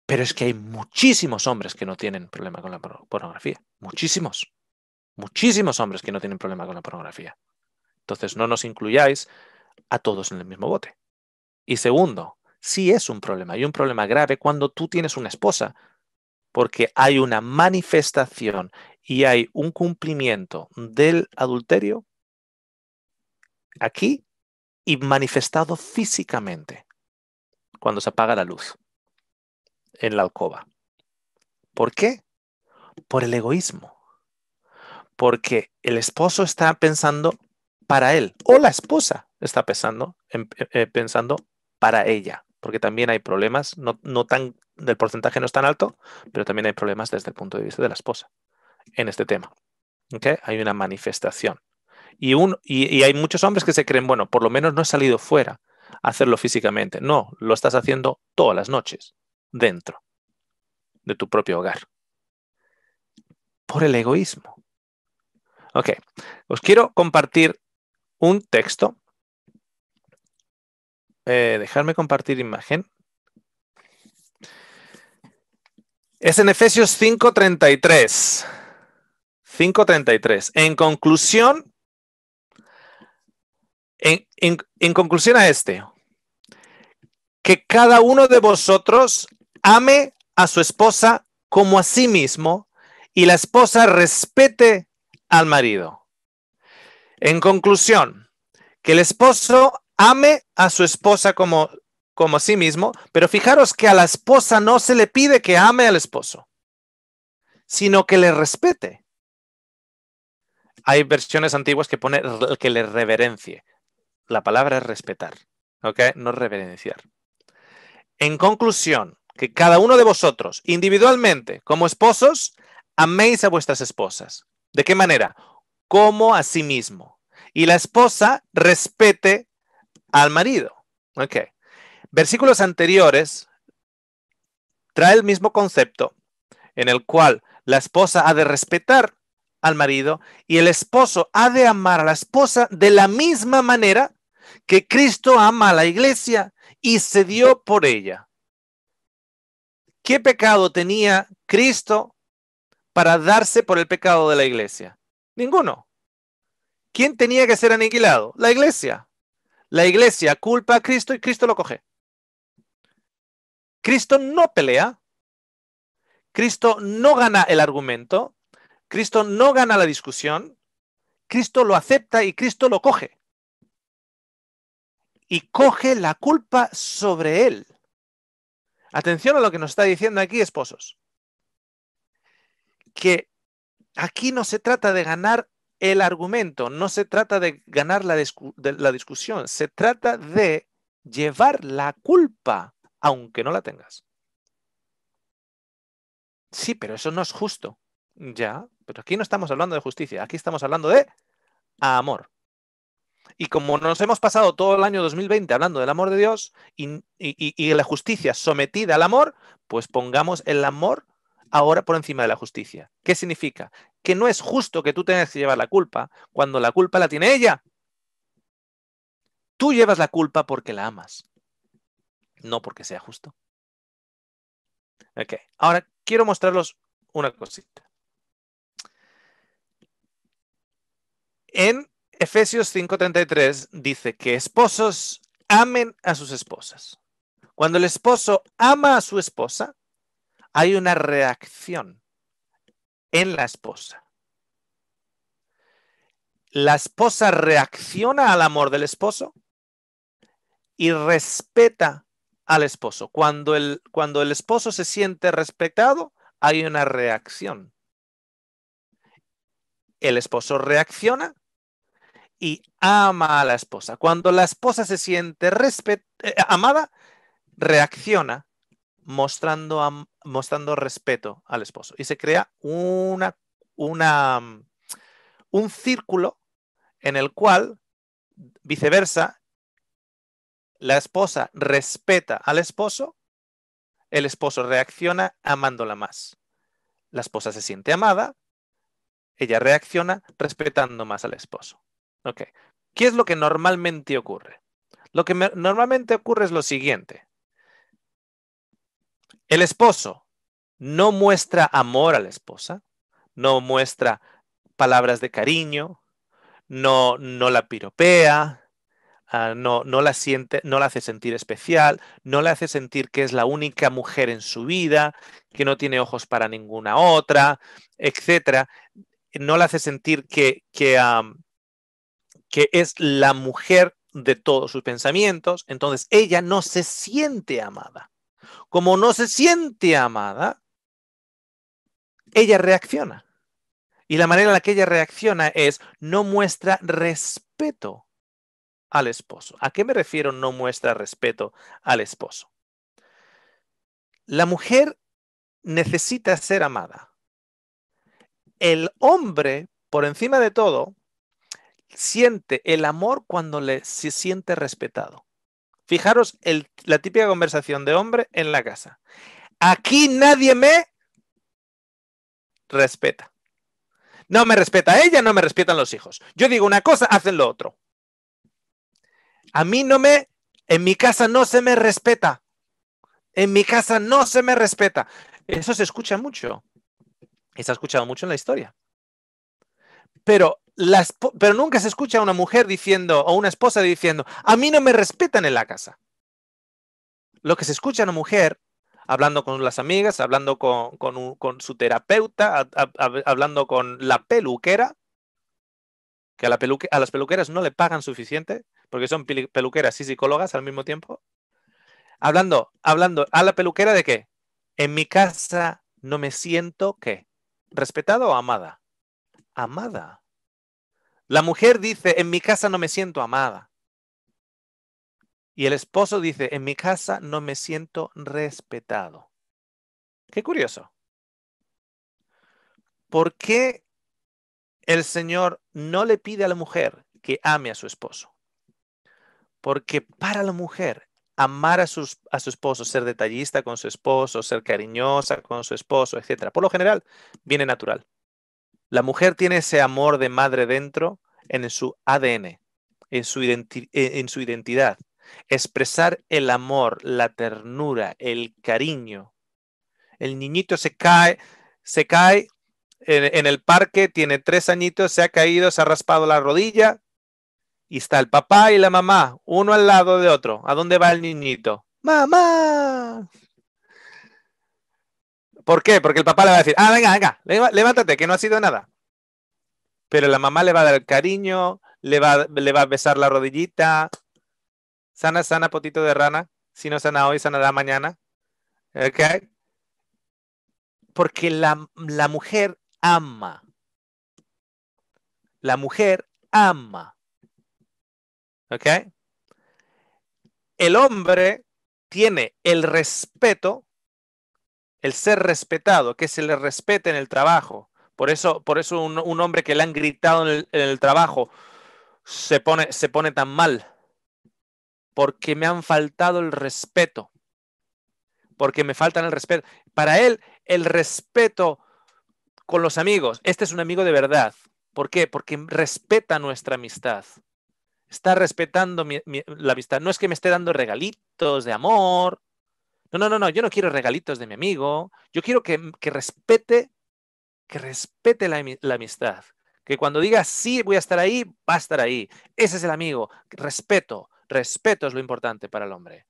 pero es que hay muchísimos hombres que no tienen problema con la pornografía, muchísimos. Muchísimos hombres que no tienen problema con la pornografía. Entonces, no nos incluyáis a todos en el mismo bote. Y segundo, sí es un problema y un problema grave cuando tú tienes una esposa, porque hay una manifestación y hay un cumplimiento del adulterio aquí y manifestado físicamente cuando se apaga la luz en la alcoba. ¿Por qué? Por el egoísmo porque el esposo está pensando para él o la esposa está pensando, em, eh, eh, pensando para ella, porque también hay problemas, no, tan, el porcentaje no es tan alto, pero también hay problemas desde el punto de vista de la esposa en este tema. Hay una manifestación. Y, y hay muchos hombres que se creen, bueno, por lo menos no he salido fuera a hacerlo físicamente. No, lo estás haciendo todas las noches, dentro de tu propio hogar. Por el egoísmo Ok, os quiero compartir un texto. Eh, dejarme compartir imagen. Es en Efesios 5.33. 5.33. En conclusión, en, en conclusión a este, que cada uno de vosotros ame a su esposa como a sí mismo y la esposa respete al marido. En conclusión, que el esposo ame a su esposa como, como a sí mismo, pero fijaros que a la esposa no se le pide que ame al esposo, sino que le respete. Hay versiones antiguas que pone que le reverencie. La palabra es respetar, No reverenciar. En conclusión, que cada uno de vosotros, individualmente, como esposos, améis a vuestras esposas, ¿De qué manera? Como a sí mismo. Y la esposa respete al marido. Ok. Versículos anteriores trae el mismo concepto en el cual la esposa ha de respetar al marido y el esposo ha de amar a la esposa de la misma manera que Cristo ama a la iglesia y se dio por ella. ¿Qué pecado tenía Cristo para darse por el pecado de la iglesia? Ninguno. ¿Quién tenía que ser aniquilado? La iglesia. La iglesia culpa a Cristo y Cristo lo coge. Cristo no pelea. Cristo no gana el argumento. Cristo no gana la discusión. Cristo lo acepta y Cristo lo coge. Y coge la culpa sobre él. Atención a lo que nos está diciendo aquí, esposos que aquí no se trata de ganar el argumento, no se trata de ganar la, discusión, se trata de llevar la culpa, aunque no la tengas. Sí, pero eso no es justo. Ya, pero aquí no estamos hablando de justicia, aquí estamos hablando de amor. Y como nos hemos pasado todo el año 2020 hablando del amor de Dios y, y, la justicia sometida al amor, pues pongamos el amor ahora por encima de la justicia. ¿Qué significa? Que no es justo que tú tengas que llevar la culpa cuando la culpa la tiene ella. Tú llevas la culpa porque la amas, no porque sea justo. Ok, ahora quiero mostraros una cosita. En Efesios 5:33 dice que esposos amen a sus esposas. Cuando el esposo ama a su esposa, hay una reacción en la esposa. La esposa reacciona al amor del esposo y respeta al esposo. Cuando el, esposo se siente respetado, hay una reacción. El esposo reacciona y ama a la esposa. Cuando la esposa se siente eh, amada, reacciona mostrando amor mostrando respeto al esposo. Y se crea mm, un círculo en el cual, viceversa, la esposa respeta al esposo, el esposo reacciona amándola más. La esposa se siente amada, ella reacciona respetando más al esposo. ¿Qué es lo que normalmente ocurre? Lo que normalmente ocurre es lo siguiente. El esposo no muestra amor a la esposa, no muestra palabras de cariño, no, no la piropea, ah, no, la siente, no la hace sentir especial, no la hace sentir que es la única mujer en su vida, que no tiene ojos para ninguna otra, etc. No la hace sentir que, que es la mujer de todos sus pensamientos, entonces ella no se siente amada como no se siente amada, ella reacciona. Y la manera en la que ella reacciona es no muestra respeto al esposo. ¿A qué me refiero no muestra respeto al esposo? La mujer necesita ser amada. El hombre, por encima de todo, siente el amor cuando le, se siente respetado. Fijaros la típica conversación de hombre en la casa. Aquí nadie me respeta. No me respeta ella, no me respetan los hijos. Yo digo una cosa, hacen lo otro. A mí no me, en mi casa no se me respeta. En mi casa no se me respeta. Eso se escucha mucho. Y se ha escuchado mucho en la historia. Pero pero nunca se escucha a una mujer diciendo o una esposa diciendo, a mí no me respetan en la casa. Lo que se escucha a una mujer hablando con las amigas, hablando con, su terapeuta, hablando con la peluquera, que a, las peluqueras no le pagan suficiente, porque son peluqueras y psicólogas al mismo tiempo. Hablando, hablando a la peluquera de qué? En mi casa no me siento qué? ¿Respetado o amada. Amada. La mujer dice, en mi casa no me siento amada. Y el esposo dice, en mi casa no me siento respetado. Qué curioso. ¿Por qué el Señor no le pide a la mujer que ame a su esposo? Porque para la mujer, amar a, su esposo, ser detallista con su esposo, ser cariñosa con su esposo, etcétera, por lo general, viene natural. La mujer tiene ese amor de madre dentro en su ADN, e, en su, identidad. Expresar el amor, la ternura, el cariño. El niñito se cae, se cae en, el parque, tiene tres añitos, se ha caído, se ha raspado la rodilla, y está el papá y la mamá, uno al lado de otro. ¿A dónde va el niñito? ¡Mamá! ¿Por qué? Porque el papá le va a decir, ah, venga, venga, levántate, que no ha sido nada. Pero la mamá le va a dar cariño, le va, le va a besar la rodillita. Sana, sana, potito de rana. Si no sana hoy, la mañana. ¿Ok? Porque la, la mujer ama. La mujer ama. ¿Ok? El hombre tiene el respeto el ser respetado, que se le respete en el trabajo. Por eso, por eso un, hombre que le han gritado en el, trabajo se pone, se pone tan mal. Porque me han faltado el respeto. Porque me faltan el respeto. Para él, el respeto con los amigos. Este es un amigo de verdad. ¿Por qué? Porque respeta nuestra amistad. Está respetando la amistad. No es que me esté dando regalitos de amor. No, no, no, no, yo no quiero regalitos de mi amigo, yo quiero que, mm, respete, que respete la, la amistad, que cuando diga sí, voy a estar ahí, va a estar ahí. Ese es el amigo, respeto, respeto es lo importante para el hombre.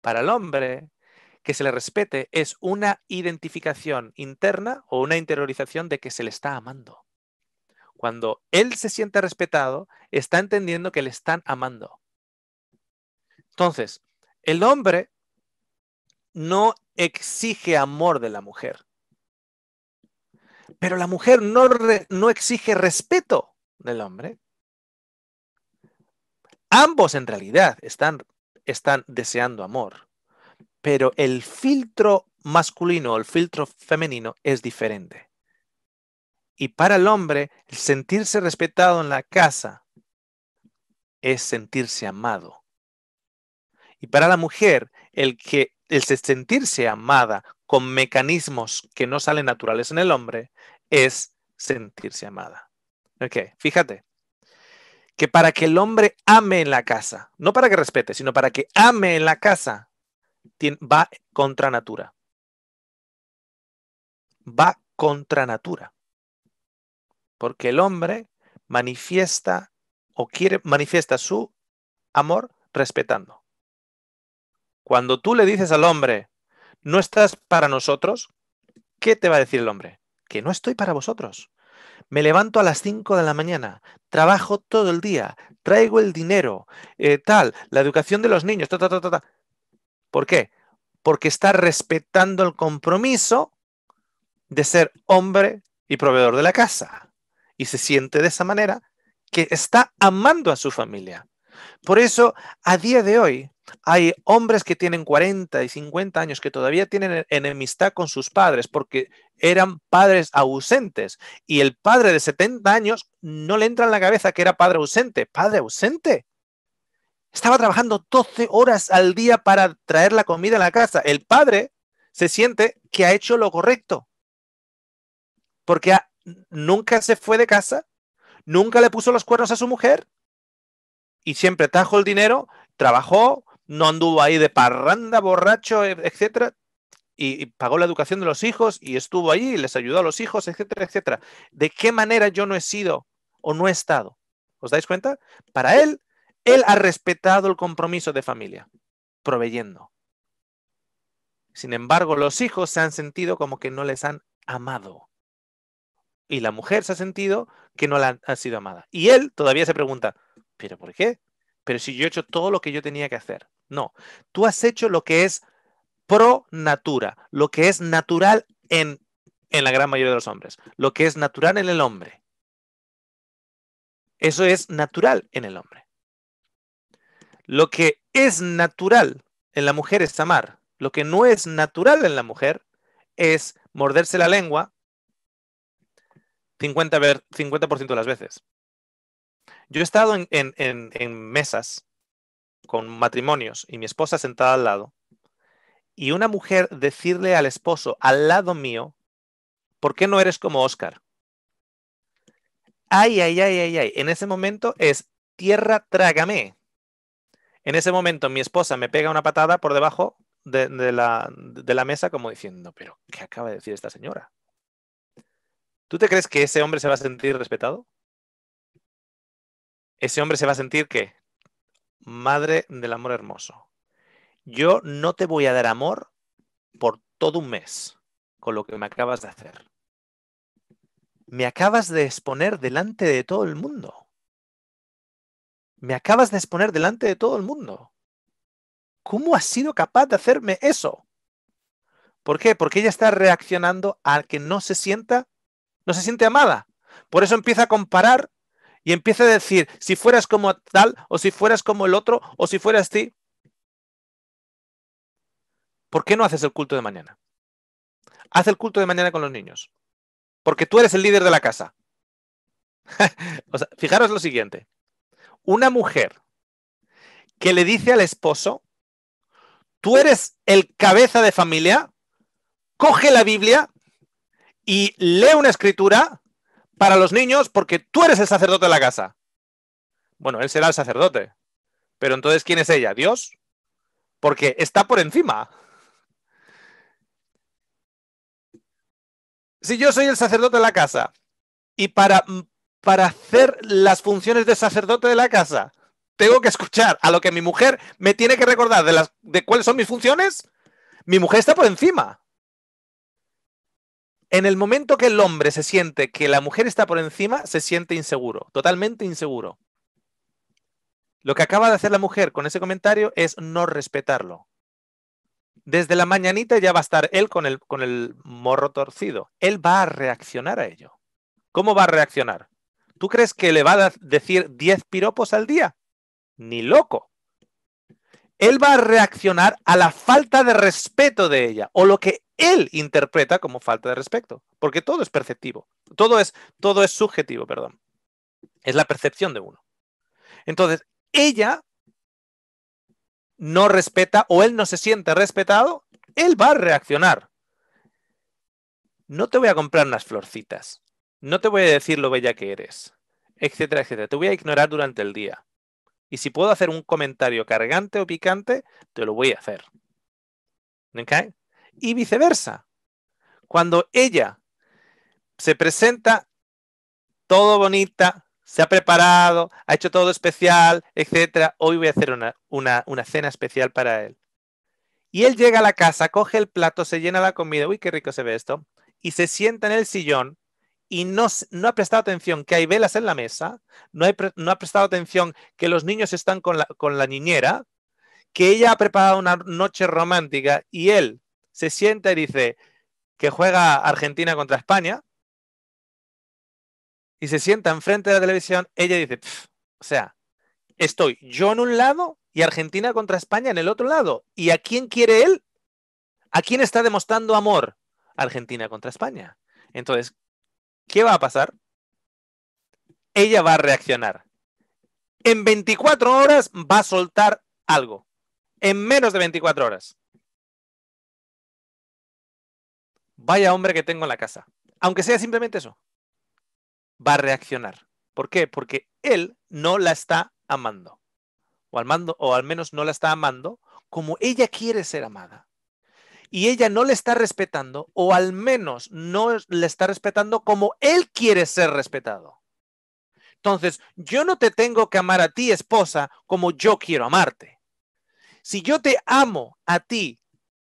Para el hombre, que se le respete es una identificación interna o una interiorización de que se le está amando. Cuando él se siente respetado, está entendiendo que le están amando. Entonces, el hombre no exige amor de la mujer, pero la mujer no, exige respeto del hombre. Ambos en realidad están, están deseando amor, pero el filtro masculino o el filtro femenino es diferente. Y para el hombre, el sentirse respetado en la casa es sentirse amado. Y para la mujer, el que el sentirse amada con mecanismos que no salen naturales en el hombre es sentirse amada. Ok, fíjate que para que el hombre ame en la casa, no para que respete, sino para que ame en la casa, va contra natura. Va contra natura. Porque el hombre manifiesta o quiere manifiesta su amor respetando. Cuando tú le dices al hombre, no estás para nosotros, ¿qué te va a decir el hombre? Que no estoy para vosotros. Me levanto a las 5 de la mañana, trabajo todo el día, traigo el dinero, eh, tal, la educación de los niños, tal, tal, tal. ¿Por qué? Porque está respetando el compromiso de ser hombre y proveedor de la casa. Y se siente de esa manera que está amando a su familia. Por eso, a día de hoy, hay hombres que tienen 40 y 50 años que todavía tienen e-, enemistad con sus padres porque eran padres ausentes y el padre de 70 años no le entra en la cabeza que era padre ausente. Padre ausente. Estaba trabajando 12 horas al día para traer la comida a la casa. El padre se siente que ha hecho lo correcto porque nunca se fue de casa, nunca le puso los cuernos a su mujer y siempre trajo el dinero, trabajó, no anduvo ahí de parranda, borracho, e, etcétera, y, pagó la educación de los hijos y estuvo ahí y les ayudó a los hijos, etcétera, etcétera. ¿De qué manera yo no he sido o no he estado? ¿Os dais cuenta? Para él, él ha respetado el compromiso de familia, proveyendo. Sin embargo, los hijos se han sentido como que no les han amado. Y la mujer se ha sentido que no la han sido amada. Y él todavía se pregunta, ¿pero por qué? Pero si yo he hecho todo lo que yo tenía que hacer. No, tú has hecho lo que es pro natura, lo que es natural en, la gran mayoría de los hombres, lo que es natural en el hombre. Eso es natural en el hombre. Lo que es natural en la mujer es amar. Lo que no es natural en la mujer es morderse la lengua 50%, de las veces. Yo he estado en mesas con matrimonios y mi esposa sentada al lado, y una mujer decirle al esposo al lado mío, ¿por qué no eres como Oscar? Ay, ay, ay, ay, ay. En ese momento es tierra, trágame. En ese momento mi esposa me pega una patada por debajo de, la, de la mesa como diciendo, pero ¿qué acaba de decir esta señora? ¿Tú te crees que ese hombre se va a sentir respetado? Ese hombre se va a sentir que madre del amor hermoso, yo no te voy a dar amor por todo un mes con lo que me acabas de hacer. Me acabas de exponer delante de todo el mundo. Me acabas de exponer delante de todo el mundo. ¿Cómo has sido capaz de hacerme eso? ¿Por qué? Porque ella está reaccionando al que no se sienta, no se siente amada. Por eso empieza a comparar y empieza a decir, si fueras como tal, o si fueras como el otro, o si fueras ti, ¿por qué no haces el culto de mañana? Haz el culto de mañana con los niños, porque tú eres el líder de la casa. fijaros lo siguiente, una mujer que le dice al esposo, tú eres el cabeza de familia, coge la Biblia y lee una escritura para los niños porque tú eres el sacerdote de la casa. Bueno, él será el sacerdote. Pero entonces, ¿quién es ella? ¿Dios? Porque está por encima. Si yo soy el sacerdote de la casa y para, para hacer las funciones de sacerdote de la casa tengo que escuchar a lo que mi mujer me tiene que recordar de, las, de cuáles son mis funciones, mi mujer está por encima. En el momento que el hombre se siente que la mujer está por encima, se siente inseguro, totalmente inseguro. Lo que acaba de hacer la mujer con ese comentario es no respetarlo. Desde la mañanita ya va a estar él con el, morro torcido. Él va a reaccionar a ello. ¿Cómo va a reaccionar? ¿Tú crees que le va a decir 10 piropos al día? Ni loco. Él va a reaccionar a la falta de respeto de ella o lo que él interpreta como falta de respeto, porque todo es perceptivo, todo es, todo es subjetivo, perdón. Es la percepción de uno. Entonces, ella no respeta o él no se siente respetado, él va a reaccionar. No te voy a comprar unas florcitas, no te voy a decir lo bella que eres, etcétera, etcétera. Te voy a ignorar durante el día. Y si puedo hacer un comentario cargante o picante, te lo voy a hacer. ¿Okay? y viceversa. Cuando ella se presenta todo bonita, se ha preparado, ha hecho todo especial, etcétera. Hoy voy a hacer una, cena especial para él. Y él llega a la casa, coge el plato, se llena la comida, uy, qué rico se ve esto, y se sienta en el sillón y no, no ha prestado atención que hay velas en la mesa, no, no ha prestado atención que los niños están con la, con la niñera, que ella ha preparado una noche romántica y él se sienta y dice que juega Argentina contra España y se sienta enfrente de la televisión, ella dice, o sea, estoy yo en un lado y Argentina contra España en el otro lado. ¿Y a quién quiere él? ¿A quién está demostrando amor? Argentina contra España. Entonces, ¿qué va a pasar? Ella va a reaccionar. En 24 horas va a soltar algo. En menos de 24 horas. vaya hombre que tengo en la casa, aunque sea simplemente eso, va a reaccionar. ¿Por qué? Porque él no la está amando. O al, o al menos no la está amando como ella quiere ser amada. Y ella no le está respetando, o al menos no le está respetando como él quiere ser respetado. Entonces, yo no te tengo que amar a ti, esposa, como yo quiero amarte. Si yo te amo a ti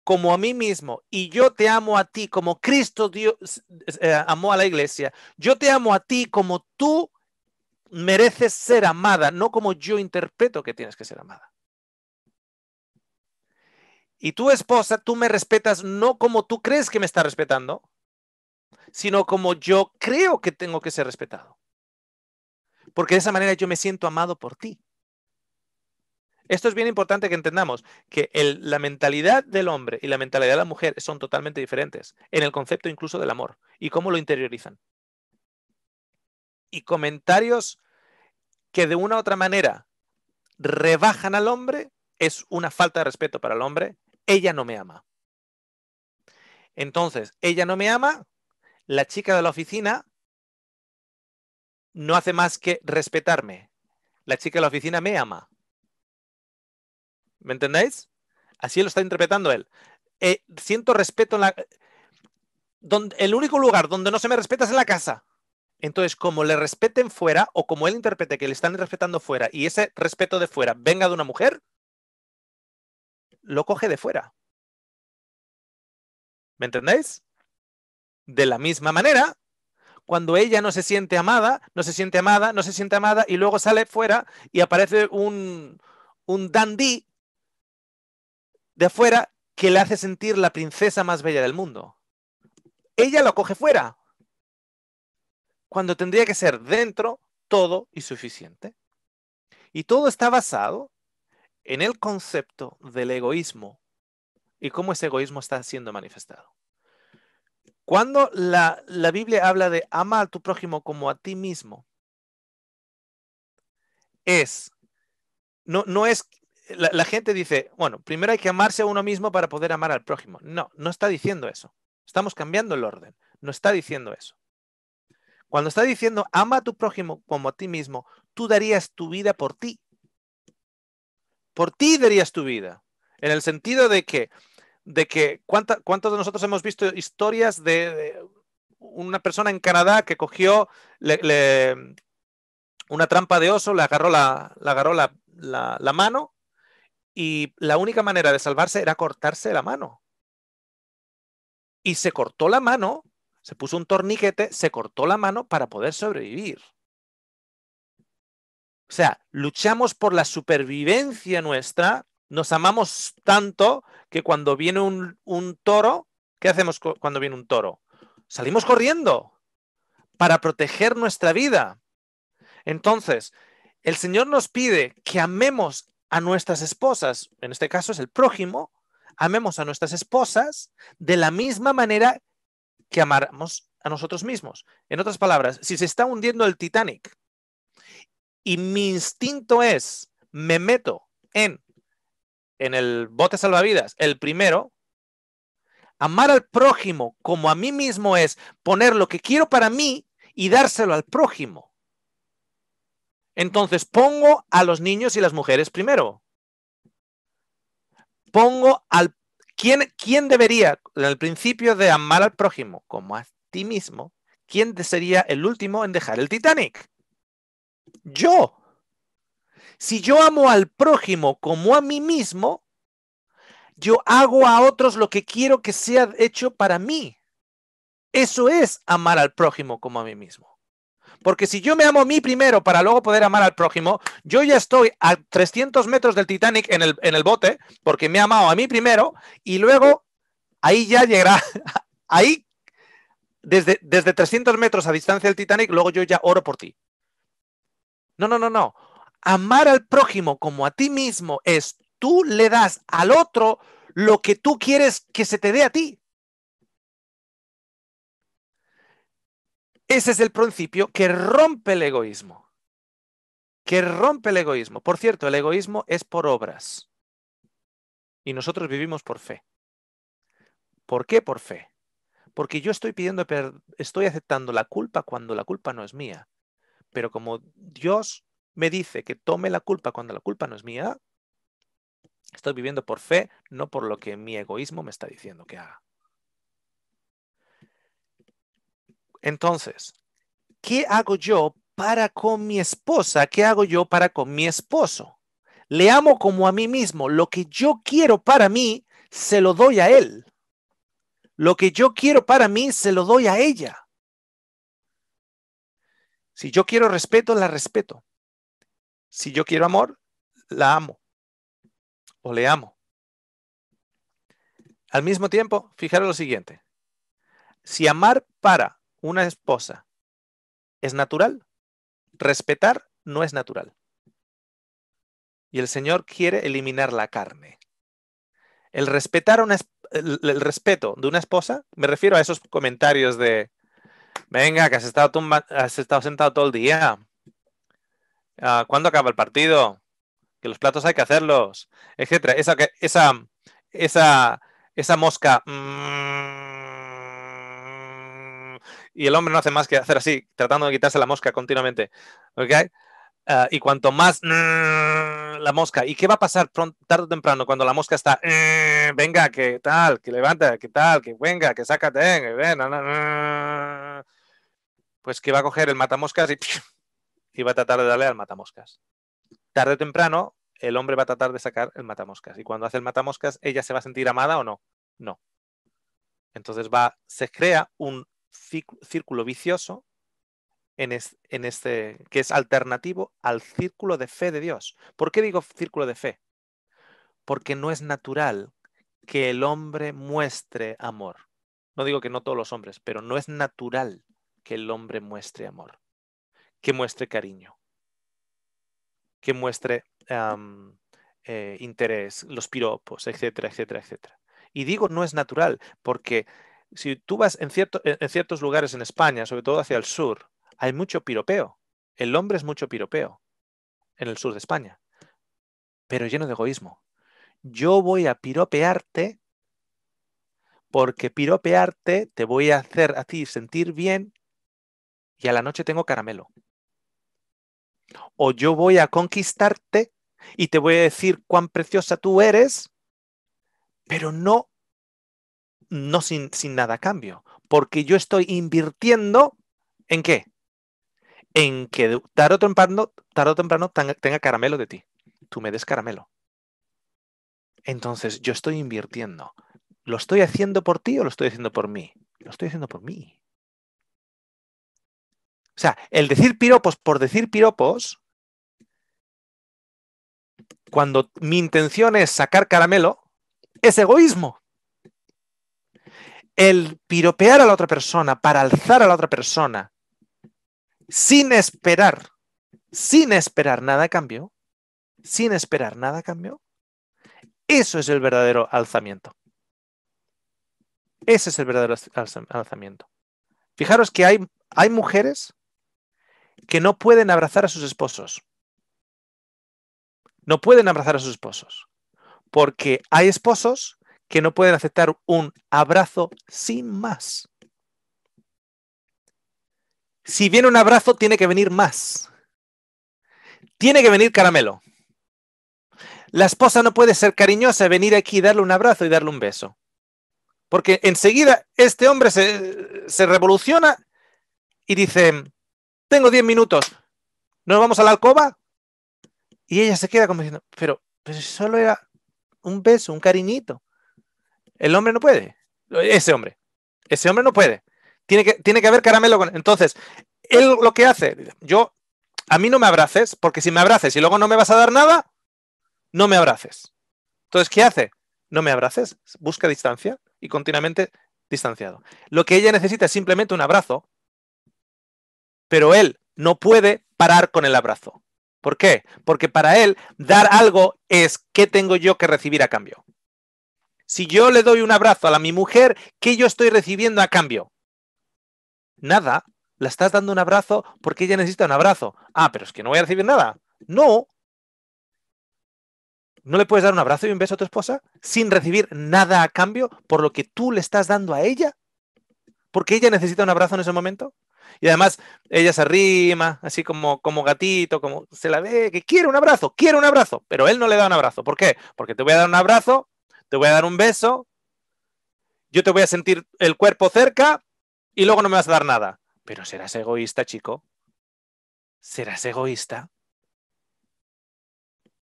como a mí mismo y yo te amo a ti como Cristo Dios eh, eh, amó a la iglesia. Yo te amo a ti como tú mereces ser amada, no como yo interpreto que tienes que ser amada. Y tu esposa, tú me respetas no como tú crees que me está respetando, sino como yo creo que tengo que ser respetado. Porque de esa manera yo me siento amado por ti. Esto es bien importante que entendamos, que la mentalidad del hombre y la mentalidad de la mujer son totalmente diferentes, en el concepto incluso del amor y cómo lo interiorizan. Y comentarios que de una u otra manera rebajan al hombre es una falta de respeto para el hombre. Ella no me ama. Entonces, ella no me ama, la chica de la oficina no hace más que respetarme. La chica de la oficina me ama. ¿Me entendéis? Así lo está interpretando él. Eh, siento respeto en la... el único lugar donde no se me respeta es en la casa. Entonces, como le respeten fuera o como él interprete que le están respetando fuera y ese respeto de fuera venga de una mujer, lo coge de fuera. ¿Me entendéis? De la misma manera, cuando ella no se siente amada, no se siente amada, no se siente amada y luego sale fuera y aparece un, un dandy de afuera que le hace sentir la princesa más bella del mundo. Ella lo coge fuera, cuando tendría que ser dentro todo y suficiente. Y todo está basado en el concepto del egoísmo y cómo ese egoísmo está siendo manifestado. Cuando la, Biblia habla de ama a tu prójimo como a ti mismo, es, no, no es la, gente dice, bueno, primero hay que amarse a uno mismo para poder amar al prójimo. No, no está diciendo eso. Estamos cambiando el orden. No está diciendo eso. Cuando está diciendo, ama a tu prójimo como a ti mismo, tú darías tu vida por ti. Por ti darías tu vida. En el sentido de que, de que ¿cuántos de nosotros hemos visto historias de, una persona en Canadá que cogió una trampa de oso, le agarró la, agarró la, la mano y la única manera de salvarse era cortarse la mano. Y se cortó la mano, se puso un torniquete, se cortó la mano para poder sobrevivir. O sea, luchamos por la supervivencia nuestra, nos amamos tanto que cuando viene un, toro, ¿qué hacemos cuando viene un toro? Salimos corriendo para proteger nuestra vida. Entonces, el Señor nos pide que amemos a nuestras esposas, en este caso es el prójimo, amemos a nuestras esposas de la misma manera que amamos a nosotros mismos. En otras palabras, si se está hundiendo el Titanic y mi instinto es, me meto en, en el bote salvavidas, el primero, amar al prójimo como a mí mismo es poner lo que quiero para mí y dárselo al prójimo. Entonces pongo a los niños y las mujeres primero. Pongo al... ¿Quién, quién debería, en el principio de amar al prójimo como a ti mismo, quién sería el último en dejar el Titanic? Yo. Si yo amo al prójimo como a mí mismo, yo hago a otros lo que quiero que sea hecho para mí. Eso es amar al prójimo como a mí mismo. Porque si yo me amo a mí primero para luego poder amar al prójimo, yo ya estoy a 300 metros del Titanic en el, en el bote, porque me he amado a mí primero, y luego ahí ya llegará, ahí, desde, desde 300 metros a distancia del Titanic, luego yo ya oro por ti. No, no, no, no. Amar al prójimo como a ti mismo es tú le das al otro lo que tú quieres que se te dé a ti. Ese es el principio que rompe el egoísmo. Que rompe el egoísmo. Por cierto, el egoísmo es por obras. Y nosotros vivimos por fe. ¿Por qué por fe? Porque yo estoy pidiendo, estoy aceptando la culpa cuando la culpa no es mía. Pero como Dios me dice que tome la culpa cuando la culpa no es mía, estoy viviendo por fe, no por lo que mi egoísmo me está diciendo que haga. Entonces, ¿qué hago yo para con mi esposa? ¿Qué hago yo para con mi esposo? Le amo como a mí mismo. Lo que yo quiero para mí, se lo doy a él. Lo que yo quiero para mí, se lo doy a ella. Si yo quiero respeto, la respeto. Si yo quiero amor, la amo. O le amo. Al mismo tiempo, fijaros lo siguiente. Si amar para una esposa es natural, respetar no es natural. Y el Señor quiere eliminar la carne. El, respetar una, el, respeto de una esposa, me refiero a esos comentarios de, venga, que has estado, has estado sentado todo el día. Ah, ¿Cuándo acaba el partido? Que los platos hay que hacerlos, etcétera. Esa, esa, esa, esa mosca mm, y el hombre no hace más que hacer así, tratando de quitarse la mosca continuamente. ¿okay? Ah, y cuanto más mm, la mosca, ¿y qué va a pasar pronto, tarde o temprano cuando la mosca está, mm, venga, que tal, que levanta, que tal, que venga, que sácate, mm? pues que va a coger el matamoscas y, y va a tratar de darle al matamoscas. Tarde o temprano, el hombre va a tratar de sacar el matamoscas. Y cuando hace el matamoscas, ¿ella se va a sentir amada o no? No. Entonces va, se crea un círculo vicioso en, este, que es alternativo al círculo de fe de Dios. ¿Por qué digo círculo de fe? Porque no es natural que el hombre muestre amor. No digo que no todos los hombres, pero no es natural que el hombre muestre amor, que muestre cariño, que muestre eh, interés, los piropos, etcétera, etcétera, etcétera. Y digo no es natural porque si tú vas en, ciertos lugares en España, sobre todo hacia el sur, hay mucho piropeo. El hombre es mucho piropeo en el sur de España, pero lleno de egoísmo. Yo voy a piropearte porque piropearte te voy a hacer a ti sentir bien y a la noche tengo caramelo. O yo voy a conquistarte y te voy a decir cuán preciosa tú eres, pero no no sin, nada cambio, porque yo estoy invirtiendo en qué? En que temprano, tarde o temprano tenga caramelo de ti. Tú me des caramelo. Entonces, yo estoy invirtiendo. ¿Lo estoy haciendo por ti o lo estoy haciendo por mí? Lo estoy haciendo por mí. O sea, el decir piropos por decir piropos, cuando mi intención es sacar caramelo, es egoísmo el piropear a la otra persona para alzar a la otra persona sin esperar, sin esperar nada a cambio, sin esperar nada cambio, eso es el verdadero alzamiento. Ese es el verdadero alzamiento. Fijaros que hay mujeres que no pueden abrazar a sus esposos. No pueden abrazar a sus esposos. Porque hay esposos que no pueden aceptar un abrazo sin más. Si viene un abrazo, tiene que venir más. Tiene que venir caramelo. La esposa no puede ser cariñosa, venir aquí, darle un abrazo y darle un beso. Porque enseguida este hombre se, revoluciona y dice, tengo 10 minutos, ¿nos vamos a la alcoba? Y ella se queda como diciendo, pero, pero solo era un beso, un cariñito. El hombre no puede. Ese hombre. Ese hombre no puede. Tiene que, tiene que haber caramelo con. Entonces, él lo que hace, yo, a mí no me abraces, porque si me abraces y luego no me vas a dar nada, no me abraces. Entonces, ¿qué hace? No me abraces, busca distancia y continuamente distanciado. Lo que ella necesita es simplemente un abrazo, pero él no puede parar con el abrazo. ¿Por qué? Porque para él dar algo es qué tengo yo que recibir a cambio. Si yo le doy un abrazo a la, mi mujer, ¿qué yo estoy recibiendo a cambio? Nada. La estás dando un abrazo porque ella necesita un abrazo. Ah, pero es que no voy a recibir nada. No. ¿No le puedes dar un abrazo y un beso a tu esposa sin recibir nada a cambio por lo que tú le estás dando a ella? Porque ella necesita un abrazo en ese momento. Y además ella se arrima, así como, como gatito, como se la ve, que quiere un abrazo, quiere un abrazo, pero él no le da un abrazo. ¿Por qué? Porque te voy a dar un abrazo te voy a dar un beso, yo te voy a sentir el cuerpo cerca y luego no me vas a dar nada. Pero serás egoísta, chico. Serás egoísta.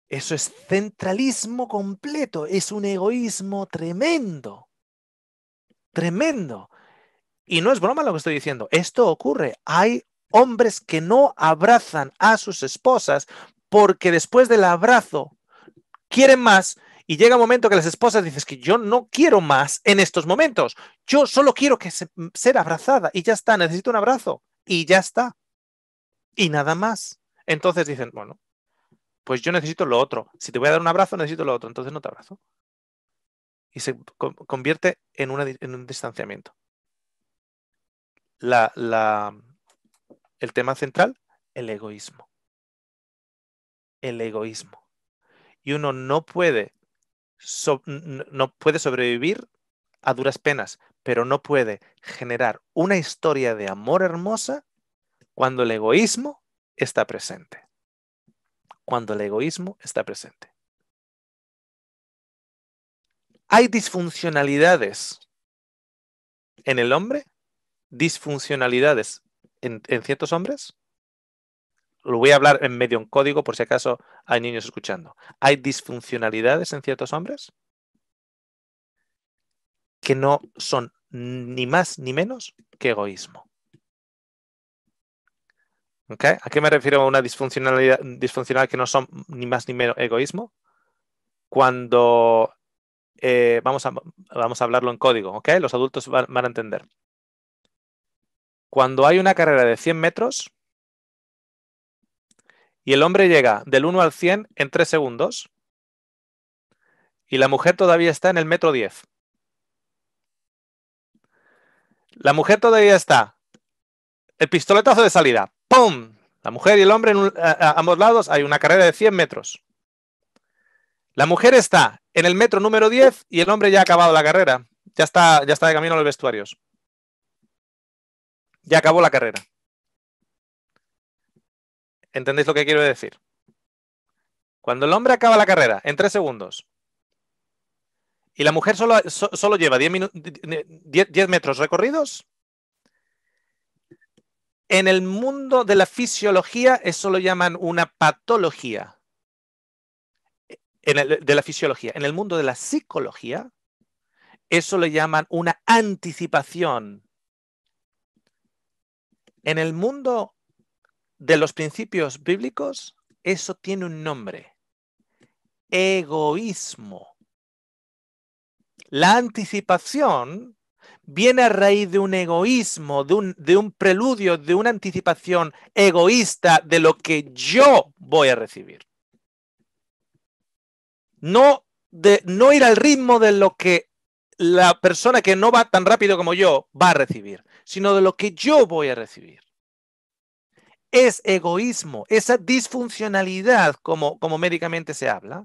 Eso es centralismo completo, es un egoísmo tremendo, tremendo. Y no es broma lo que estoy diciendo, esto ocurre. Hay hombres que no abrazan a sus esposas porque después del abrazo quieren más, y llega un momento que las esposas dices que yo no quiero más en estos momentos. Yo solo quiero mm, ser abrazada y ya está, necesito un abrazo y ya está. Y nada más. Entonces dicen, bueno, pues yo necesito lo otro. Si te voy a dar un abrazo, necesito lo otro. Entonces no te abrazo. Y se convierte en, un distanciamiento. el tema central, el egoísmo. El egoísmo. Y uno no puede no puede sobrevivir a duras penas, pero no puede generar una historia de amor hermosa cuando el egoísmo está presente. Cuando el egoísmo está presente. Hay disfuncionalidades en el hombre, disfuncionalidades en ciertos hombres lo voy a hablar en medio en código por si acaso hay niños escuchando. ¿Hay disfuncionalidades en ciertos hombres? que no son ni más ni menos que egoísmo. ¿A qué me refiero a una disfuncionalidad disfuncional que no son ni más ni menos egoísmo? Cuando eh, vamos, a, vamos, a, hablarlo en código, ¿ok? Los adultos van, van a entender. Cuando hay una carrera de 100 metros, y el hombre llega del 1 al 100 en 3 segundos. Y la mujer todavía está en el metro 10. La mujer todavía está. El pistoletazo de salida. ¡Pum! La mujer y el hombre en a, ambos lados hay una carrera de 100 metros. La mujer está en el metro número 10 y el hombre ya ha acabado la carrera. Ya está, ya está de camino a los vestuarios. Ya acabó la carrera. ¿Entendéis lo que quiero decir? Cuando el hombre acaba la carrera en tres segundos y la mujer solo, lleva 10 metros recorridos, en el mundo de la fisiología eso lo llaman una patología. de la fisiología. En el mundo de la psicología, eso lo llaman una anticipación. En el mundo de los principios bíblicos, eso tiene un nombre. Egoísmo. La anticipación viene a raíz de un egoísmo, de un, de un preludio, de una anticipación egoísta de lo que yo voy a recibir. No, de, no ir al ritmo de lo que la persona que no va tan rápido como yo va a recibir, sino de lo que yo voy a recibir es egoísmo, esa disfuncionalidad, como, como médicamente se habla,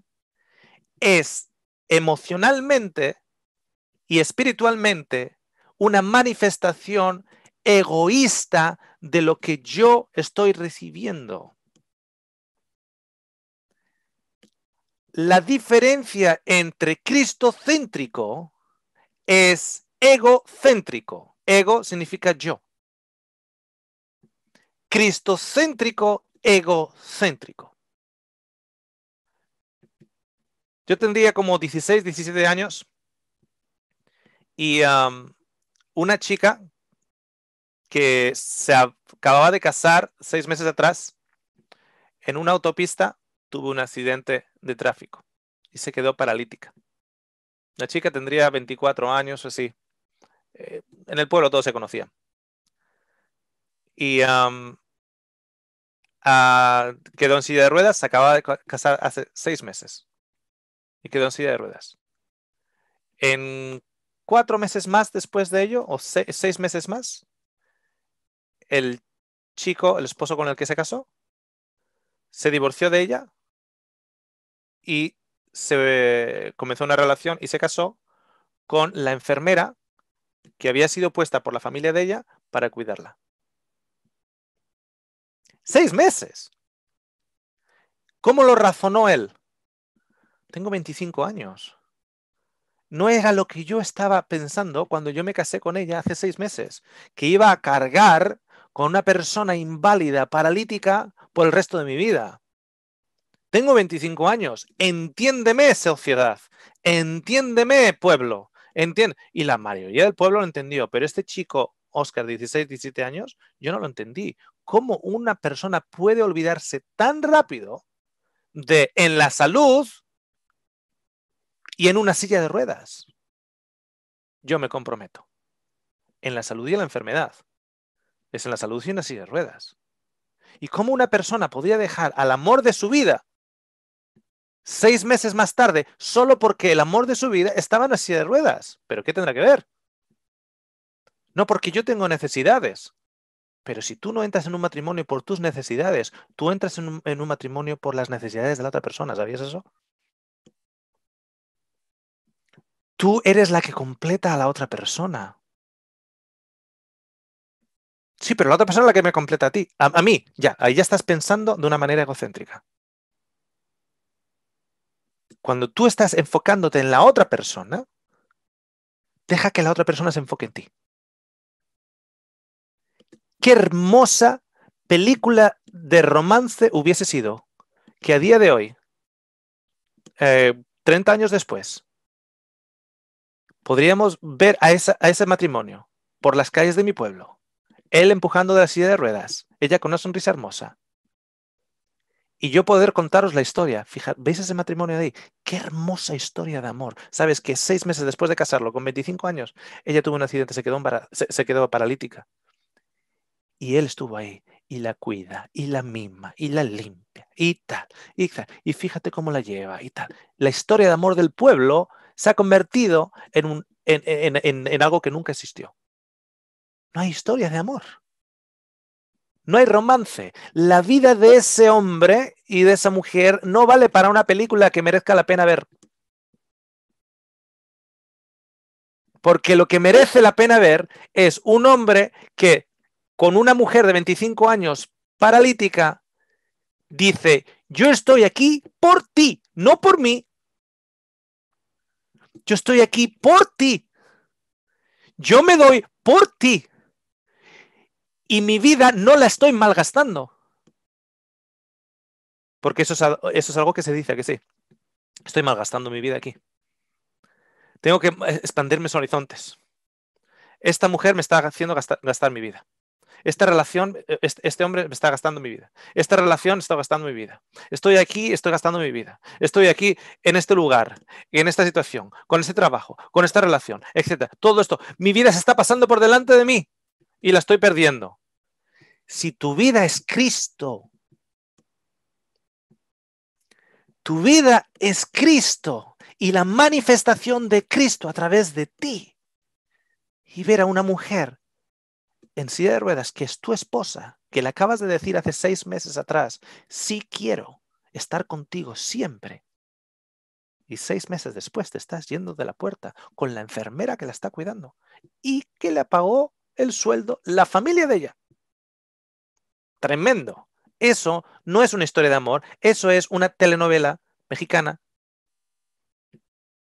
es emocionalmente y espiritualmente una manifestación egoísta de lo que yo estoy recibiendo. La diferencia entre Cristo céntrico es egocéntrico. Ego significa yo cristocéntrico, egocéntrico. Yo tendría como 16, 17 años y um, una chica que se acababa de casar seis meses atrás en una autopista tuvo un accidente de tráfico y se quedó paralítica. La chica tendría 24 años o así. Eh, en el pueblo todos se conocían. Y um, ah, quedó en silla de ruedas, se acaba de casar hace seis meses. Y quedó en silla de ruedas. En cuatro meses más después de ello, o seis meses más, el chico, el esposo con el que se casó, se divorció de ella y se comenzó una relación y se casó con la enfermera que había sido puesta por la familia de ella para cuidarla. Seis meses. ¿Cómo lo razonó él? Tengo 25 años. No era lo que yo estaba pensando cuando yo me casé con ella hace seis meses, que iba a cargar con una persona inválida, paralítica, por el resto de mi vida. Tengo 25 años. Entiéndeme, sociedad. Entiéndeme, pueblo. Entiende. Y la mayoría del pueblo lo entendió, pero este chico, Oscar, 16, 17 años, yo no lo entendí cómo una persona puede olvidarse tan rápido de en la salud y en una silla de ruedas. Yo me comprometo. En la salud y en la enfermedad. Es en la salud y en la silla de ruedas. ¿Y cómo una persona podría dejar al amor de su vida seis meses más tarde solo porque el amor de su vida estaba en la silla de ruedas? ¿Pero qué tendrá que ver? No porque yo tengo necesidades. Pero si tú no entras en un matrimonio por tus necesidades, tú entras en un, matrimonio por las necesidades de la otra persona, ¿sabías eso? Tú eres la que completa a la otra persona. Sí, pero la otra persona es la que me completa a ti. a, mí, ya. Ahí ya estás pensando de una manera egocéntrica. Cuando tú estás enfocándote en la otra persona, deja que la otra persona se enfoque en ti qué hermosa película de romance hubiese sido que a día de hoy, 30 eh, años después, podríamos ver a, ese matrimonio por las calles de mi pueblo, él empujando de la silla de ruedas, ella con una sonrisa hermosa, y yo poder contaros la historia. Fija, ¿veis ese matrimonio de ahí? Qué hermosa historia de amor. Sabes que seis meses después de casarlo, con 25 años, ella tuvo un accidente, se quedó paralítica. Y él estuvo ahí y la cuida y la mima y la limpia y tal, y tal. Y fíjate cómo la lleva y tal. La historia de amor del pueblo se ha convertido en, algo que nunca existió. No hay historia de amor. No hay romance. La vida de ese hombre y de esa mujer no vale para una película que merezca la pena ver. Porque lo que merece la pena ver es un hombre que con una mujer de 25 años paralítica, dice, yo estoy aquí por ti, no por mí. Yo estoy aquí por ti. Yo me doy por ti. Y mi vida no la estoy malgastando. Porque eso es, algo que se dice, que sí. Estoy malgastando mi vida aquí. Tengo que eh, expandir mis horizontes. Esta mujer me está haciendo gastar mi vida esta relación, e, e, este, este, hombre me está gastando mi vida, esta relación está gastando mi vida, estoy aquí, estoy gastando mi vida, estoy aquí en este lugar, en esta situación, con este trabajo, con esta relación, etc. Todo esto, mi vida se está pasando por delante de mí y la estoy perdiendo. Si tu vida es Cristo, tu vida es Cristo y la manifestación de Cristo a través de ti. Y ver a una mujer en silla de ruedas, que es tu esposa, que le acabas de decir hace seis meses atrás, sí quiero estar contigo siempre. Y seis meses después te estás yendo de la puerta con la enfermera que la está cuidando y que le pagó el sueldo la familia de ella. Tremendo. Eso no es una historia de amor, eso es una telenovela mexicana.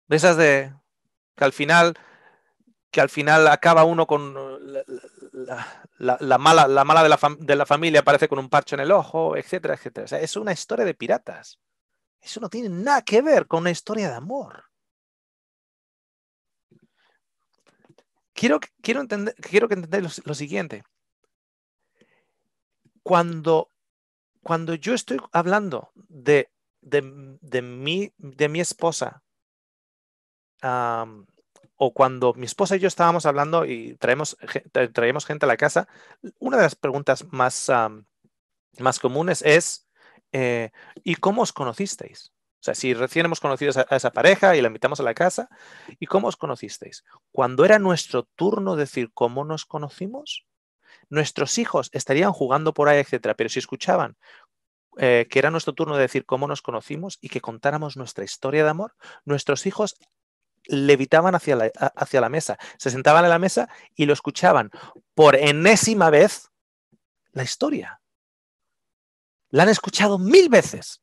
De esas de que al final que al final acaba uno con la, mala, la mala de, la familia aparece con un parche en el ojo, etcétera, etcétera. O sea, es una historia de piratas. Eso no tiene nada que ver con una historia de amor. Quiero, entender, que entendáis lo, siguiente. Cuando, cuando yo estoy hablando de, de, mi, de mi esposa, o cuando mi esposa y yo estábamos hablando y traemos, traemos gente a la casa, una de las preguntas más, más comunes es, eh, ¿y cómo os conocisteis? O sea, si recién hemos conocido a esa pareja y la invitamos a la casa, ¿y cómo os conocisteis? Cuando era nuestro turno decir cómo nos conocimos, nuestros hijos estarían jugando por ahí, etcétera, pero si escuchaban eh, que era nuestro turno decir cómo nos conocimos y que contáramos nuestra historia de amor, nuestros hijos levitaban hacia la, hacia la mesa, se sentaban en la mesa y lo escuchaban por enésima vez la historia. La han escuchado mil veces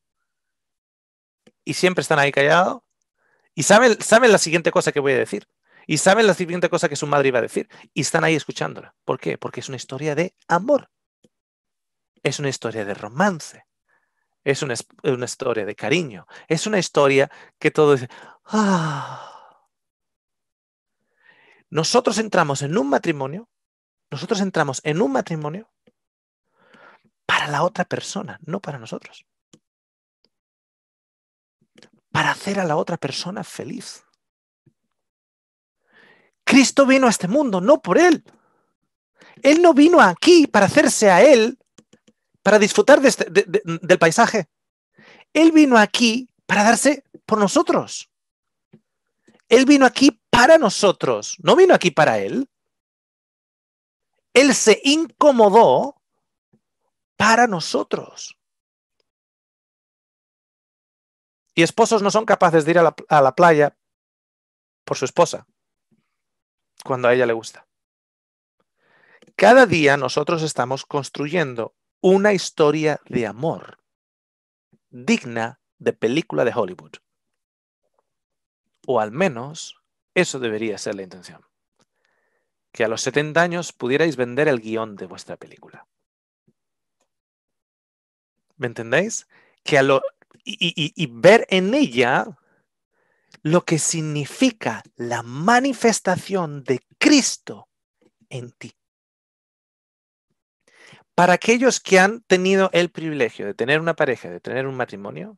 y siempre están ahí callados y saben, saben la siguiente cosa que voy a decir y saben la siguiente cosa que su madre iba a decir y están ahí escuchándola. ¿Por qué? Porque es una historia de amor, es una historia de romance, es una, una historia de cariño, es una historia que todo dice, ah, nosotros entramos en un matrimonio, nosotros entramos en un matrimonio para la otra persona, no para nosotros. Para hacer a la otra persona feliz. Cristo vino a este mundo, no por Él. Él no vino aquí para hacerse a Él, para disfrutar este, del paisaje. Él vino aquí para darse por nosotros. Él vino aquí para nosotros, no vino aquí para Él. Él se incomodó para nosotros. Y esposos no son capaces de ir a la, playa por su esposa, cuando a ella le gusta. Cada día nosotros estamos construyendo una historia de amor digna de película de Hollywood. O al menos eso debería ser la intención. Que a los 70 años pudierais vender el guión de vuestra película. ¿Me entendéis? Que a lo, y, y ver en ella lo que significa la manifestación de Cristo en ti. Para aquellos que han tenido el privilegio de tener una pareja, de tener un matrimonio,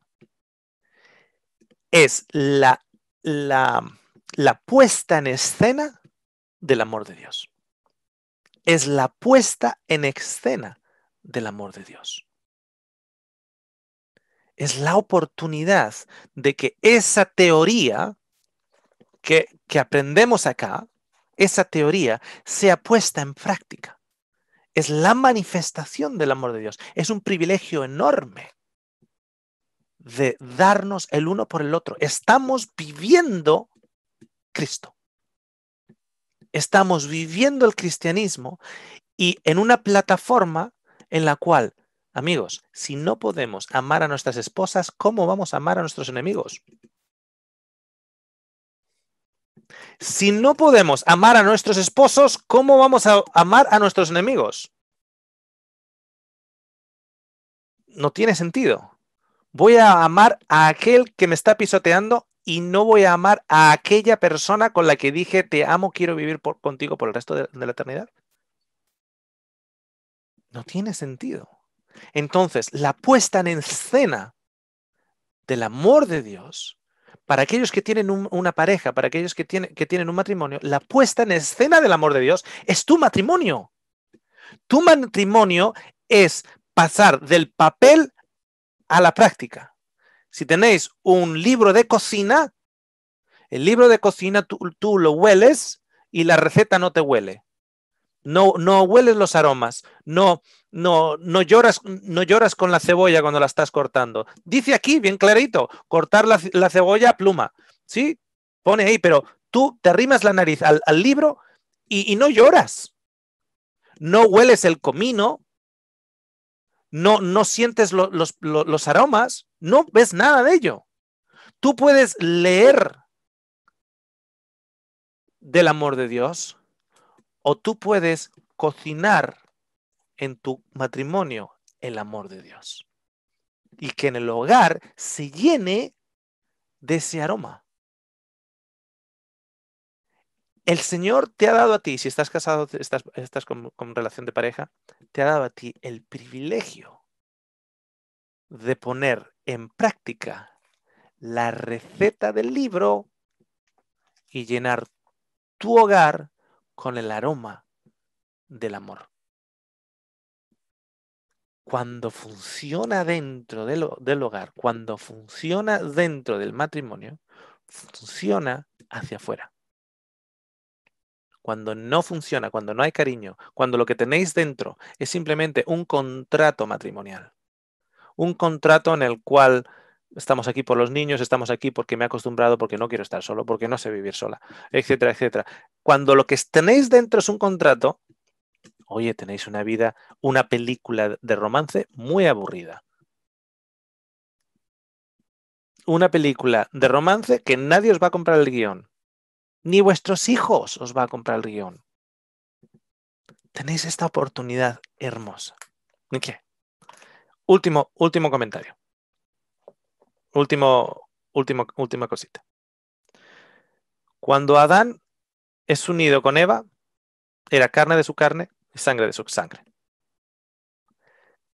es la, la la puesta en escena del amor de Dios. Es la puesta en escena del amor de Dios. Es la oportunidad de que esa teoría que, aprendemos acá, esa teoría, sea puesta en práctica. Es la manifestación del amor de Dios. Es un privilegio enorme de darnos el uno por el otro. Estamos viviendo Cristo. Estamos viviendo el cristianismo y en una plataforma en la cual, amigos, si no podemos amar a nuestras esposas, ¿cómo vamos a amar a nuestros enemigos? Si no podemos amar a nuestros esposos, ¿cómo vamos a amar a nuestros enemigos? No tiene sentido. Voy a amar a aquel que me está pisoteando y no voy a amar a aquella persona con la que dije te amo, quiero vivir contigo por el resto de, la eternidad? No tiene sentido. Entonces, la puesta en escena del amor de Dios para aquellos que tienen una pareja, para aquellos que, que tienen un matrimonio, la puesta en escena del amor de Dios es tu matrimonio. Tu matrimonio es pasar del papel a la práctica. Si tenéis un libro de cocina, el libro de cocina tú, lo hueles y la receta no te huele. No, no hueles los aromas, no, no, no, lloras, no lloras con la cebolla cuando la estás cortando. Dice aquí, bien clarito, cortar la, cebolla a pluma. ¿Sí? Pone ahí, pero tú te arrimas la nariz al, libro y, no lloras. No hueles el comino, no, no sientes los aromas no ves nada de ello. Tú puedes leer del amor de Dios o tú puedes cocinar en tu matrimonio el amor de Dios. Y que en el hogar se llene de ese aroma. El Señor te ha dado a ti, si estás casado, estás, con relación de pareja, te ha dado a ti el privilegio de poner en práctica la receta del libro y llenar tu hogar con el aroma del amor. Cuando funciona dentro del, del hogar, cuando funciona dentro del matrimonio, funciona hacia afuera. Cuando no funciona, cuando no hay cariño, cuando lo que tenéis dentro es simplemente un contrato matrimonial, un contrato en el cual estamos aquí por los niños, estamos aquí porque me he acostumbrado, porque no quiero estar solo, porque no sé vivir sola, etcétera, etcétera. Cuando lo que tenéis dentro es un contrato, oye, tenéis una vida, una película de romance muy aburrida. Una película de romance que nadie os va a comprar el guión. Ni vuestros hijos os va a comprar el guión. Tenéis esta oportunidad hermosa. ¿Qué? Último, último comentario. Último, último, última cosita. Cuando Adán es unido con Eva, era carne de su carne y sangre de su sangre.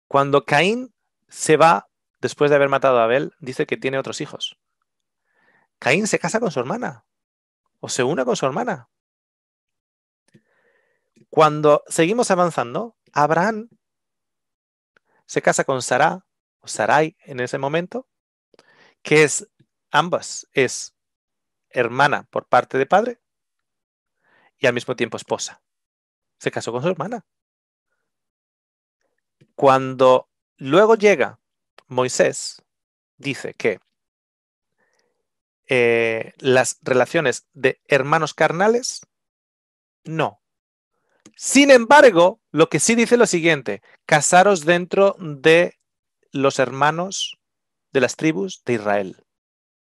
Cuando Caín se va después de haber matado a Abel, dice que tiene otros hijos. Caín se casa con su hermana o se une con su hermana. Cuando seguimos avanzando, Abraham se casa con Sara, o Sarai en ese momento, que es ambas, es hermana por parte de padre y al mismo tiempo esposa. Se casó con su hermana. Cuando luego llega Moisés, dice que eh, las relaciones de hermanos carnales, no, sin embargo, lo que sí dice lo siguiente, casaros dentro de los hermanos de las tribus de Israel.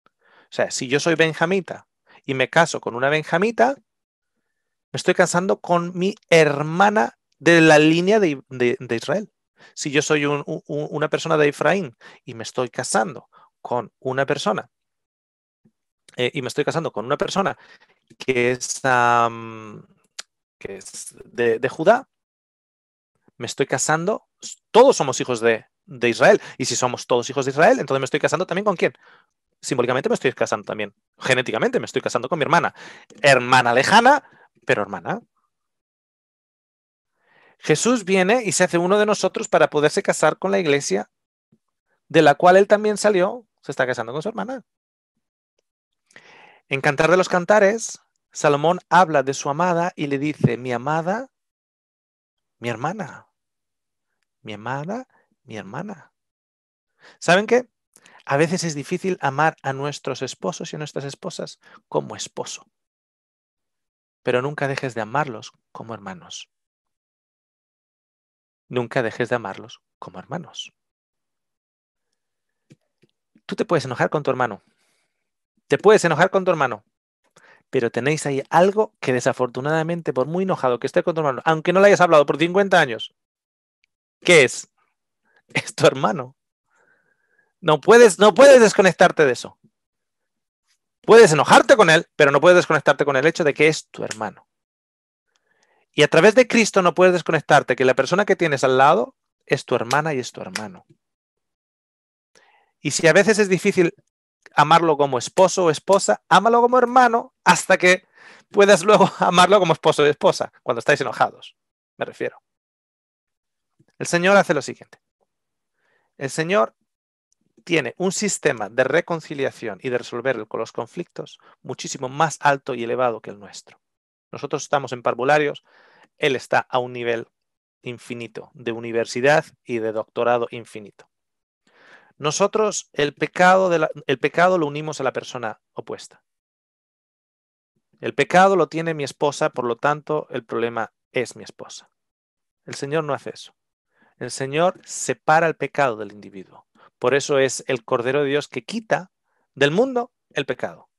O sea, si yo soy benjamita y me caso con una benjamita, me estoy casando con mi hermana de la línea de, Israel. Si yo soy una persona de Efraín y me estoy casando con una persona, eh, y me estoy casando con una persona que es que es de, Judá, me estoy casando, todos somos hijos de, de Israel. Y si somos todos hijos de Israel, entonces me estoy casando también con quién? Simbólicamente me estoy casando también. Genéticamente me estoy casando con mi hermana. Hermana lejana, pero hermana. Jesús viene y se hace uno de nosotros para poderse casar con la iglesia de la cual él también salió, se está casando con su hermana. En Cantar de los Cantares, Salomón habla de su amada y le dice, mi amada, mi hermana, mi amada, mi hermana. ¿Saben qué? A veces es difícil amar a nuestros esposos y a nuestras esposas como esposo, pero nunca dejes de amarlos como hermanos. Nunca dejes de amarlos como hermanos. Tú te puedes enojar con tu hermano. Te puedes enojar con tu hermano pero tenéis ahí algo que desafortunadamente, por muy enojado que esté con tu hermano, aunque no le hayas hablado por 50 años, ¿qué es? Es tu hermano. No puedes, no puedes desconectarte de eso. Puedes enojarte con él, pero no puedes desconectarte con el hecho de que es tu hermano. Y a través de Cristo no puedes desconectarte que la persona que tienes al lado es tu hermana y es tu hermano. Y si a veces es difícil amarlo como esposo o esposa, ámalo como hermano hasta que puedas luego amarlo como esposo o esposa, cuando estáis enojados, me refiero. El Señor hace lo siguiente. El Señor tiene un sistema de reconciliación y de resolver con los conflictos muchísimo más alto y elevado que el nuestro. Nosotros estamos en parvularios, Él está a un nivel infinito, de universidad y de doctorado infinito. Nosotros el pecado, el pecado lo unimos a la persona opuesta. El pecado lo tiene mi esposa, por lo tanto el problema es mi esposa. El Señor no hace eso. El Señor separa el pecado del individuo. Por eso es el Cordero de Dios que quita del mundo el pecado.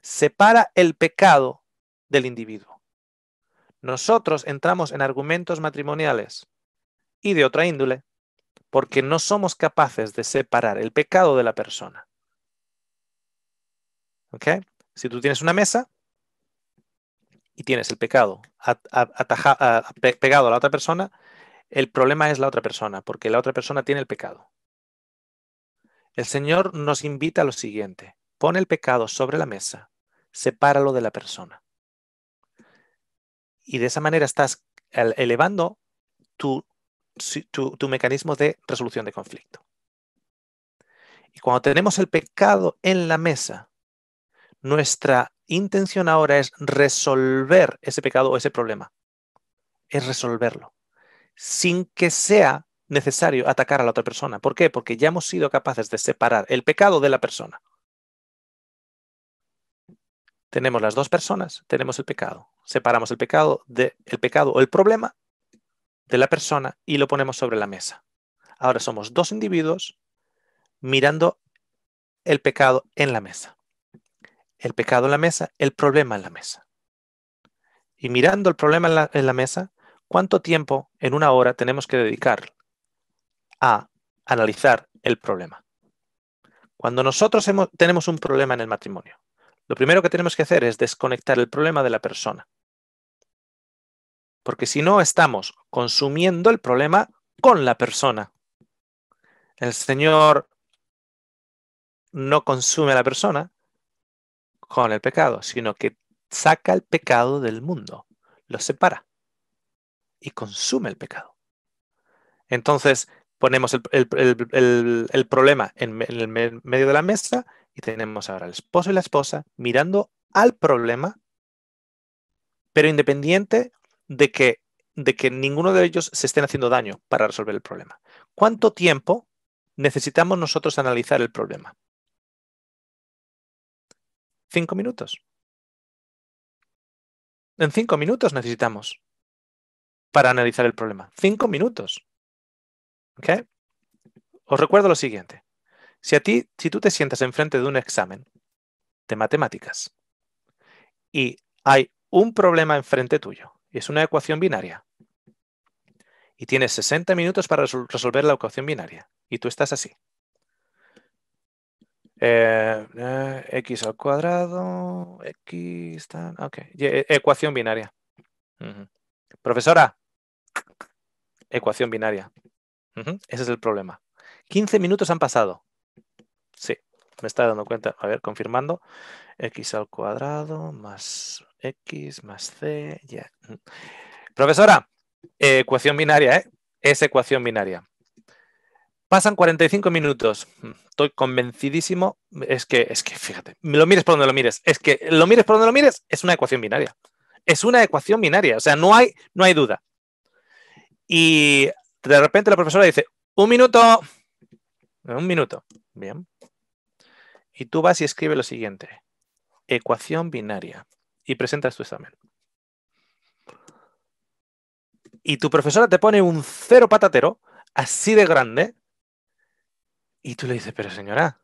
Separa el pecado del individuo. Nosotros entramos en argumentos matrimoniales y de otra índole porque no somos capaces de separar el pecado de la persona. Si tú tienes una mesa y tienes el pecado pegado a la otra persona, el problema es la otra persona, porque la otra persona tiene el pecado. El Señor nos invita a lo siguiente, pone el pecado sobre la mesa, sepáralo de la persona. Y de esa manera estás elevando tu tu, mecanismo de resolución de conflicto. Y cuando tenemos el pecado en la mesa, nuestra intención ahora es resolver ese pecado o ese problema. Es resolverlo. Sin que sea necesario atacar a la otra persona. ¿Por qué? Porque ya hemos sido capaces de separar el pecado de la persona. Tenemos las dos personas, tenemos el pecado. Separamos el pecado del pecado o el problema de la persona y lo ponemos sobre la mesa. Ahora somos dos individuos mirando el pecado en la mesa. El pecado en la mesa, el problema en la mesa. Y mirando el problema en la, mesa, ¿cuánto tiempo en una hora tenemos que dedicar a analizar el problema? Cuando nosotros tenemos un problema en el matrimonio, lo primero que tenemos que hacer es desconectar el problema de la persona porque si no, estamos consumiendo el problema con la persona. El Señor no consume a la persona con el pecado, sino que saca el pecado del mundo, lo separa y consume el pecado. Entonces ponemos el, problema en, el medio de la mesa y tenemos ahora el esposo y la esposa mirando al problema, pero independiente de que, ninguno de ellos se estén haciendo daño para resolver el problema. ¿Cuánto tiempo necesitamos nosotros analizar el problema? Cinco minutos. En cinco minutos necesitamos para analizar el problema. Cinco minutos. ¿Ok? Os recuerdo lo siguiente. Si a ti, si tú te sientas enfrente de un examen de matemáticas y hay un problema enfrente tuyo es una ecuación binaria. Y tienes 60 minutos para resolver la ecuación binaria. Y tú estás así. Eh, eh, x al cuadrado, x, tan, ok. E, ecuación binaria. Profesora, ecuación binaria. Ese es el problema. 15 minutos han pasado. Sí, me está dando cuenta. A ver, confirmando. x al cuadrado más X más C, ya. Profesora, ecuación binaria, ¿eh? Es ecuación binaria. Pasan 45 minutos. Mm, estoy convencidísimo. Es que, es que, fíjate, lo mires por donde lo mires. Es que lo mires por donde lo mires, es una ecuación binaria. Es una ecuación binaria. O sea, no hay, no hay duda. Y de repente la profesora dice, un minuto. Un minuto. Bien. Y tú vas y escribes lo siguiente. Ecuación binaria y presentas tu examen. Y tu profesora te pone un cero patatero, así de grande, y tú le dices, pero señora,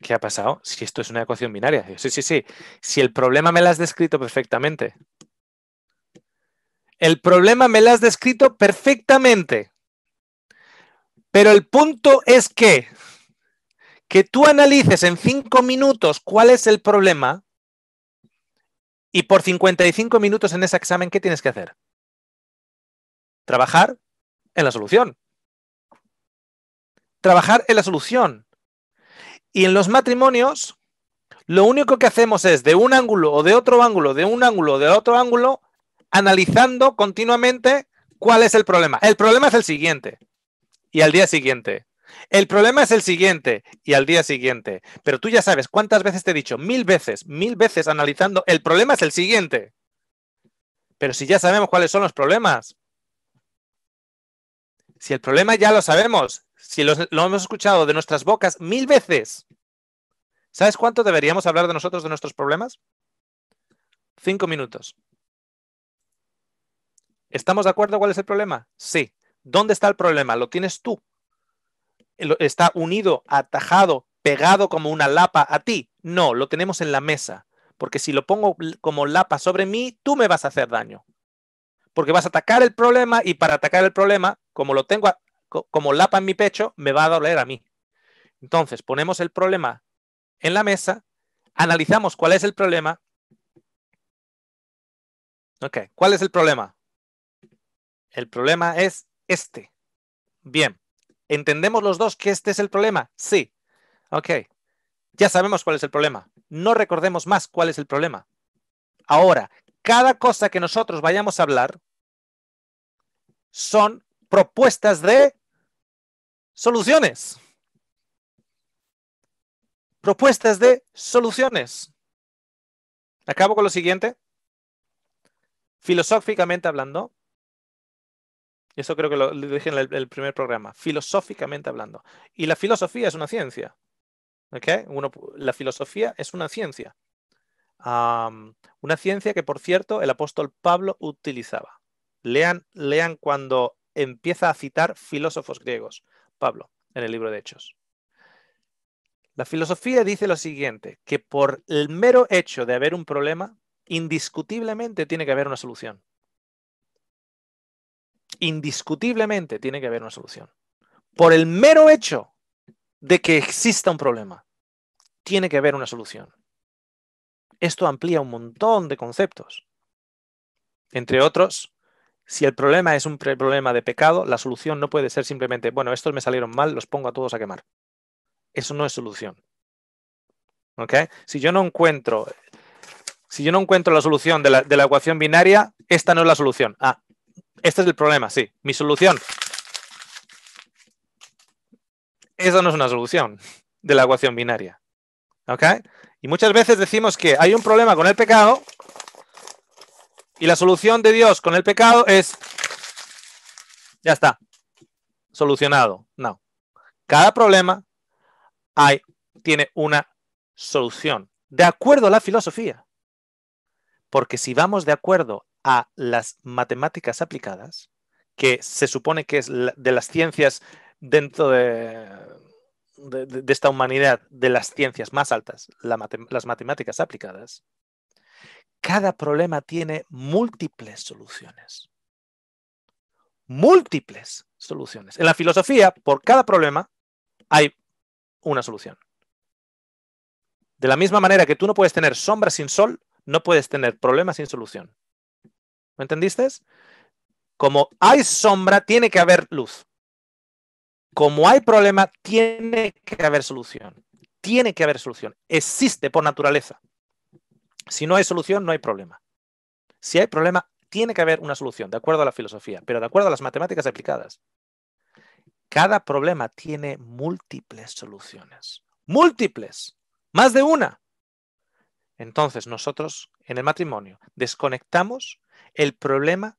¿qué ha pasado? Si esto es una ecuación binaria. sí, sí, sí. Si el problema me lo has descrito perfectamente. El problema me lo has descrito perfectamente. Pero el punto es que que tú analices en cinco minutos cuál es el problema y por 55 minutos en ese examen, ¿qué tienes que hacer? Trabajar en la solución. Trabajar en la solución. Y en los matrimonios, lo único que hacemos es de un ángulo o de otro ángulo, de un ángulo o de otro ángulo, analizando continuamente cuál es el problema. El problema es el siguiente. Y al día siguiente, el problema es el siguiente y al día siguiente. Pero tú ya sabes cuántas veces te he dicho, mil veces, mil veces analizando, el problema es el siguiente. Pero si ya sabemos cuáles son los problemas. Si el problema ya lo sabemos, si lo hemos escuchado de nuestras bocas mil veces, ¿sabes cuánto deberíamos hablar de nosotros, de nuestros problemas? Cinco minutos. ¿Estamos de acuerdo cuál es el problema? Sí. ¿Dónde está el problema? Lo tienes tú está unido, atajado, pegado como una lapa a ti. No, lo tenemos en la mesa, porque si lo pongo como lapa sobre mí, tú me vas a hacer daño. Porque vas a atacar el problema y para atacar el problema, como lo tengo como lapa en mi pecho, me va a doler a mí. Entonces, ponemos el problema en la mesa, analizamos cuál es el problema. ¿cuál es el problema? El problema es este. Bien, ¿Entendemos los dos que este es el problema? Sí. Ok. Ya sabemos cuál es el problema. No recordemos más cuál es el problema. Ahora, cada cosa que nosotros vayamos a hablar son propuestas de soluciones. Propuestas de soluciones. Acabo con lo siguiente. Filosóficamente hablando, eso creo que lo, dije en el, primer programa, filosóficamente hablando. Y la filosofía es una ciencia. ¿okay? la filosofía es una ciencia. una ciencia que, por cierto, el apóstol Pablo utilizaba. Lean, lean cuando empieza a citar filósofos griegos, Pablo, en el libro de Hechos. La filosofía dice lo siguiente, que por el mero hecho de haber un problema, indiscutiblemente tiene que haber una solución indiscutiblemente tiene que haber una solución. Por el mero hecho de que exista un problema, tiene que haber una solución. Esto amplía un montón de conceptos. Entre otros, si el problema es un problema de pecado, la solución no puede ser simplemente, bueno, estos me salieron mal, los pongo a todos a quemar. Eso no es solución. ¿Ok? Si yo no encuentro, si yo no encuentro la solución de la, de la ecuación binaria, esta no es la solución. Ah, este es el problema, sí. Mi solución. Esa no es una solución de la ecuación binaria. ¿Ok? Y muchas veces decimos que hay un problema con el pecado y la solución de Dios con el pecado es, ya está, solucionado. No. Cada problema hay, tiene una solución, de acuerdo a la filosofía. Porque si vamos de acuerdo a las matemáticas aplicadas, que se supone que es de las ciencias dentro de, esta humanidad, de las ciencias más altas, las matemáticas aplicadas, cada problema tiene múltiples soluciones. Múltiples soluciones. En la filosofía, por cada problema hay una solución. De la misma manera que tú no puedes tener sombra sin sol, no puedes tener problema sin solución. ¿Me entendiste? Como hay sombra, tiene que haber luz. Como hay problema, tiene que haber solución. Tiene que haber solución. Existe por naturaleza. Si no hay solución, no hay problema. Si hay problema, tiene que haber una solución, de acuerdo a la filosofía, pero de acuerdo a las matemáticas aplicadas. Cada problema tiene múltiples soluciones. Múltiples. Más de una. Entonces nosotros en el matrimonio, desconectamos el problema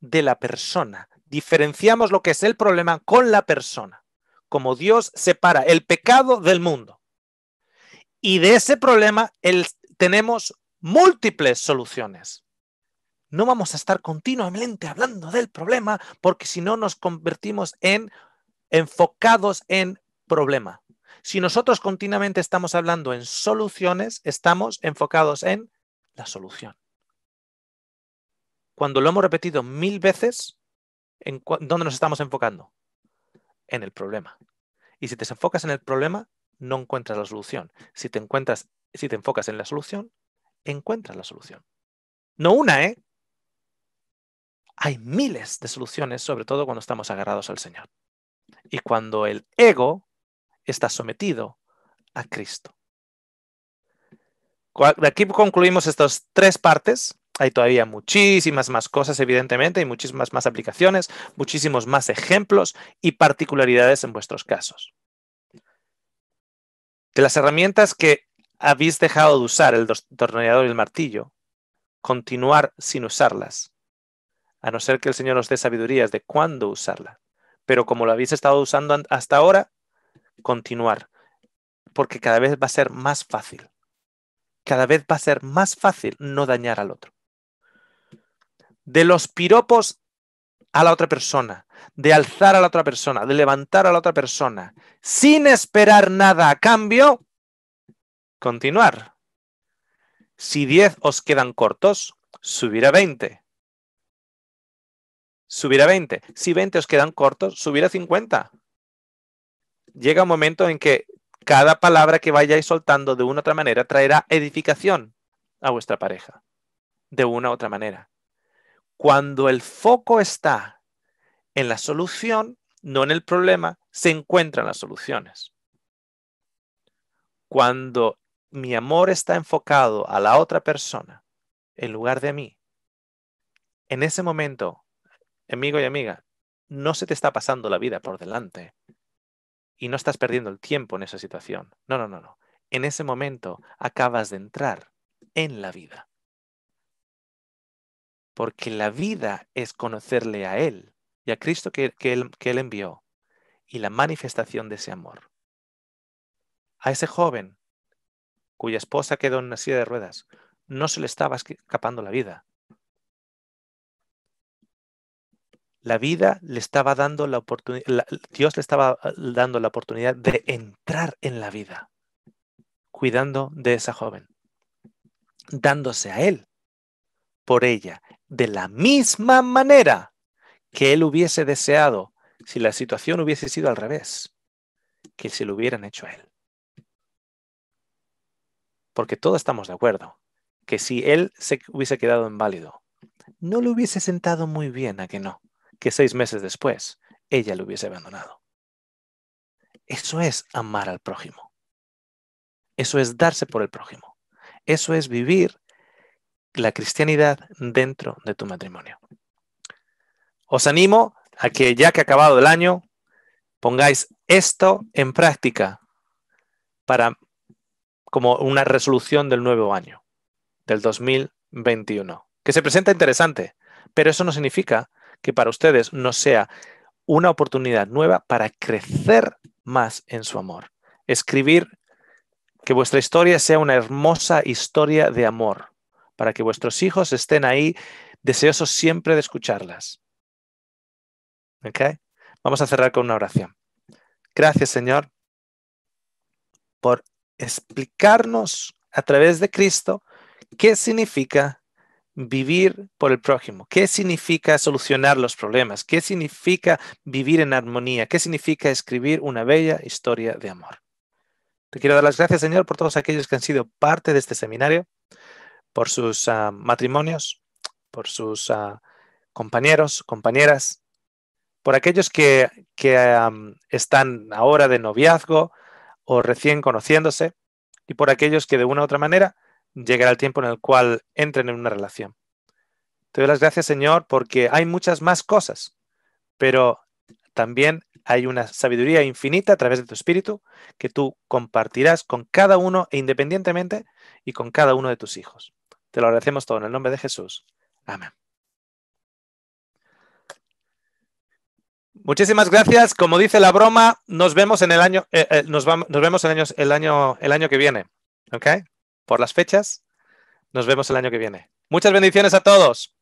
de la persona. Diferenciamos lo que es el problema con la persona, como Dios separa el pecado del mundo. Y de ese problema tenemos múltiples soluciones. No vamos a estar continuamente hablando del problema porque si no nos convertimos en enfocados en problema. Si nosotros continuamente estamos hablando en soluciones, estamos enfocados en la solución. Cuando lo hemos repetido mil veces, ¿en ¿dónde nos estamos enfocando? En el problema. Y si te enfocas en el problema, no encuentras la solución. Si te, encuentras, si te enfocas en la solución, encuentras la solución. No una, ¿eh? Hay miles de soluciones, sobre todo cuando estamos agarrados al Señor. Y cuando el ego está sometido a Cristo aquí concluimos estas tres partes. Hay todavía muchísimas más cosas, evidentemente, y muchísimas más aplicaciones, muchísimos más ejemplos y particularidades en vuestros casos. De las herramientas que habéis dejado de usar, el tornillador y el martillo, continuar sin usarlas, a no ser que el Señor os dé sabidurías de cuándo usarla, Pero como lo habéis estado usando hasta ahora, continuar, porque cada vez va a ser más fácil cada vez va a ser más fácil no dañar al otro. De los piropos a la otra persona, de alzar a la otra persona, de levantar a la otra persona, sin esperar nada a cambio, continuar. Si 10 os quedan cortos, subir a 20. Subir a 20. Si 20 os quedan cortos, subir a 50. Llega un momento en que cada palabra que vayáis soltando de una u otra manera traerá edificación a vuestra pareja, de una u otra manera. Cuando el foco está en la solución, no en el problema, se encuentran las soluciones. Cuando mi amor está enfocado a la otra persona en lugar de a mí, en ese momento, amigo y amiga, no se te está pasando la vida por delante, y no estás perdiendo el tiempo en esa situación. No, no, no, no. En ese momento acabas de entrar en la vida. Porque la vida es conocerle a Él y a Cristo que, él, que él envió y la manifestación de ese amor. A ese joven cuya esposa quedó en una silla de ruedas, no se le estaba escapando la vida, La vida le estaba dando la oportunidad, Dios le estaba ah, dando la oportunidad de entrar en la vida, cuidando de esa joven, dándose a él por ella, de la misma manera que él hubiese deseado si la situación hubiese sido al revés, que se lo hubieran hecho a él. Porque todos estamos de acuerdo que si él se hubiese quedado inválido, no le hubiese sentado muy bien a que no que seis meses después ella lo hubiese abandonado. Eso es amar al prójimo. Eso es darse por el prójimo. Eso es vivir la cristianidad dentro de tu matrimonio. Os animo a que ya que ha acabado el año, pongáis esto en práctica para como una resolución del nuevo año, del 2021, que se presenta interesante, pero eso no significa que para ustedes no sea una oportunidad nueva para crecer más en su amor. Escribir que vuestra historia sea una hermosa historia de amor, para que vuestros hijos estén ahí deseosos siempre de escucharlas. Vamos a cerrar con una oración. Gracias, Señor, por explicarnos a través de Cristo qué significa vivir por el prójimo? ¿Qué significa solucionar los problemas? ¿Qué significa vivir en armonía? ¿Qué significa escribir una bella historia de amor? Te quiero dar las gracias, Señor, por todos aquellos que han sido parte de este seminario, por sus ah, matrimonios, por sus ah, compañeros, compañeras, por aquellos que, están ahora de noviazgo o recién conociéndose, y por aquellos que de una u otra manera llegará el tiempo en el cual entren en una relación. Te doy las gracias, Señor, porque hay muchas más cosas, pero también hay una sabiduría infinita a través de tu espíritu que tú compartirás con cada uno e independientemente y con cada uno de tus hijos. Te lo agradecemos todo en el nombre de Jesús. Amén. Muchísimas gracias. Como dice la broma, nos vemos en el año, eh, eh, nos, vemos el año, el año, el año que viene. ¿Ok? por las fechas. Nos vemos el año que viene. Muchas bendiciones a todos.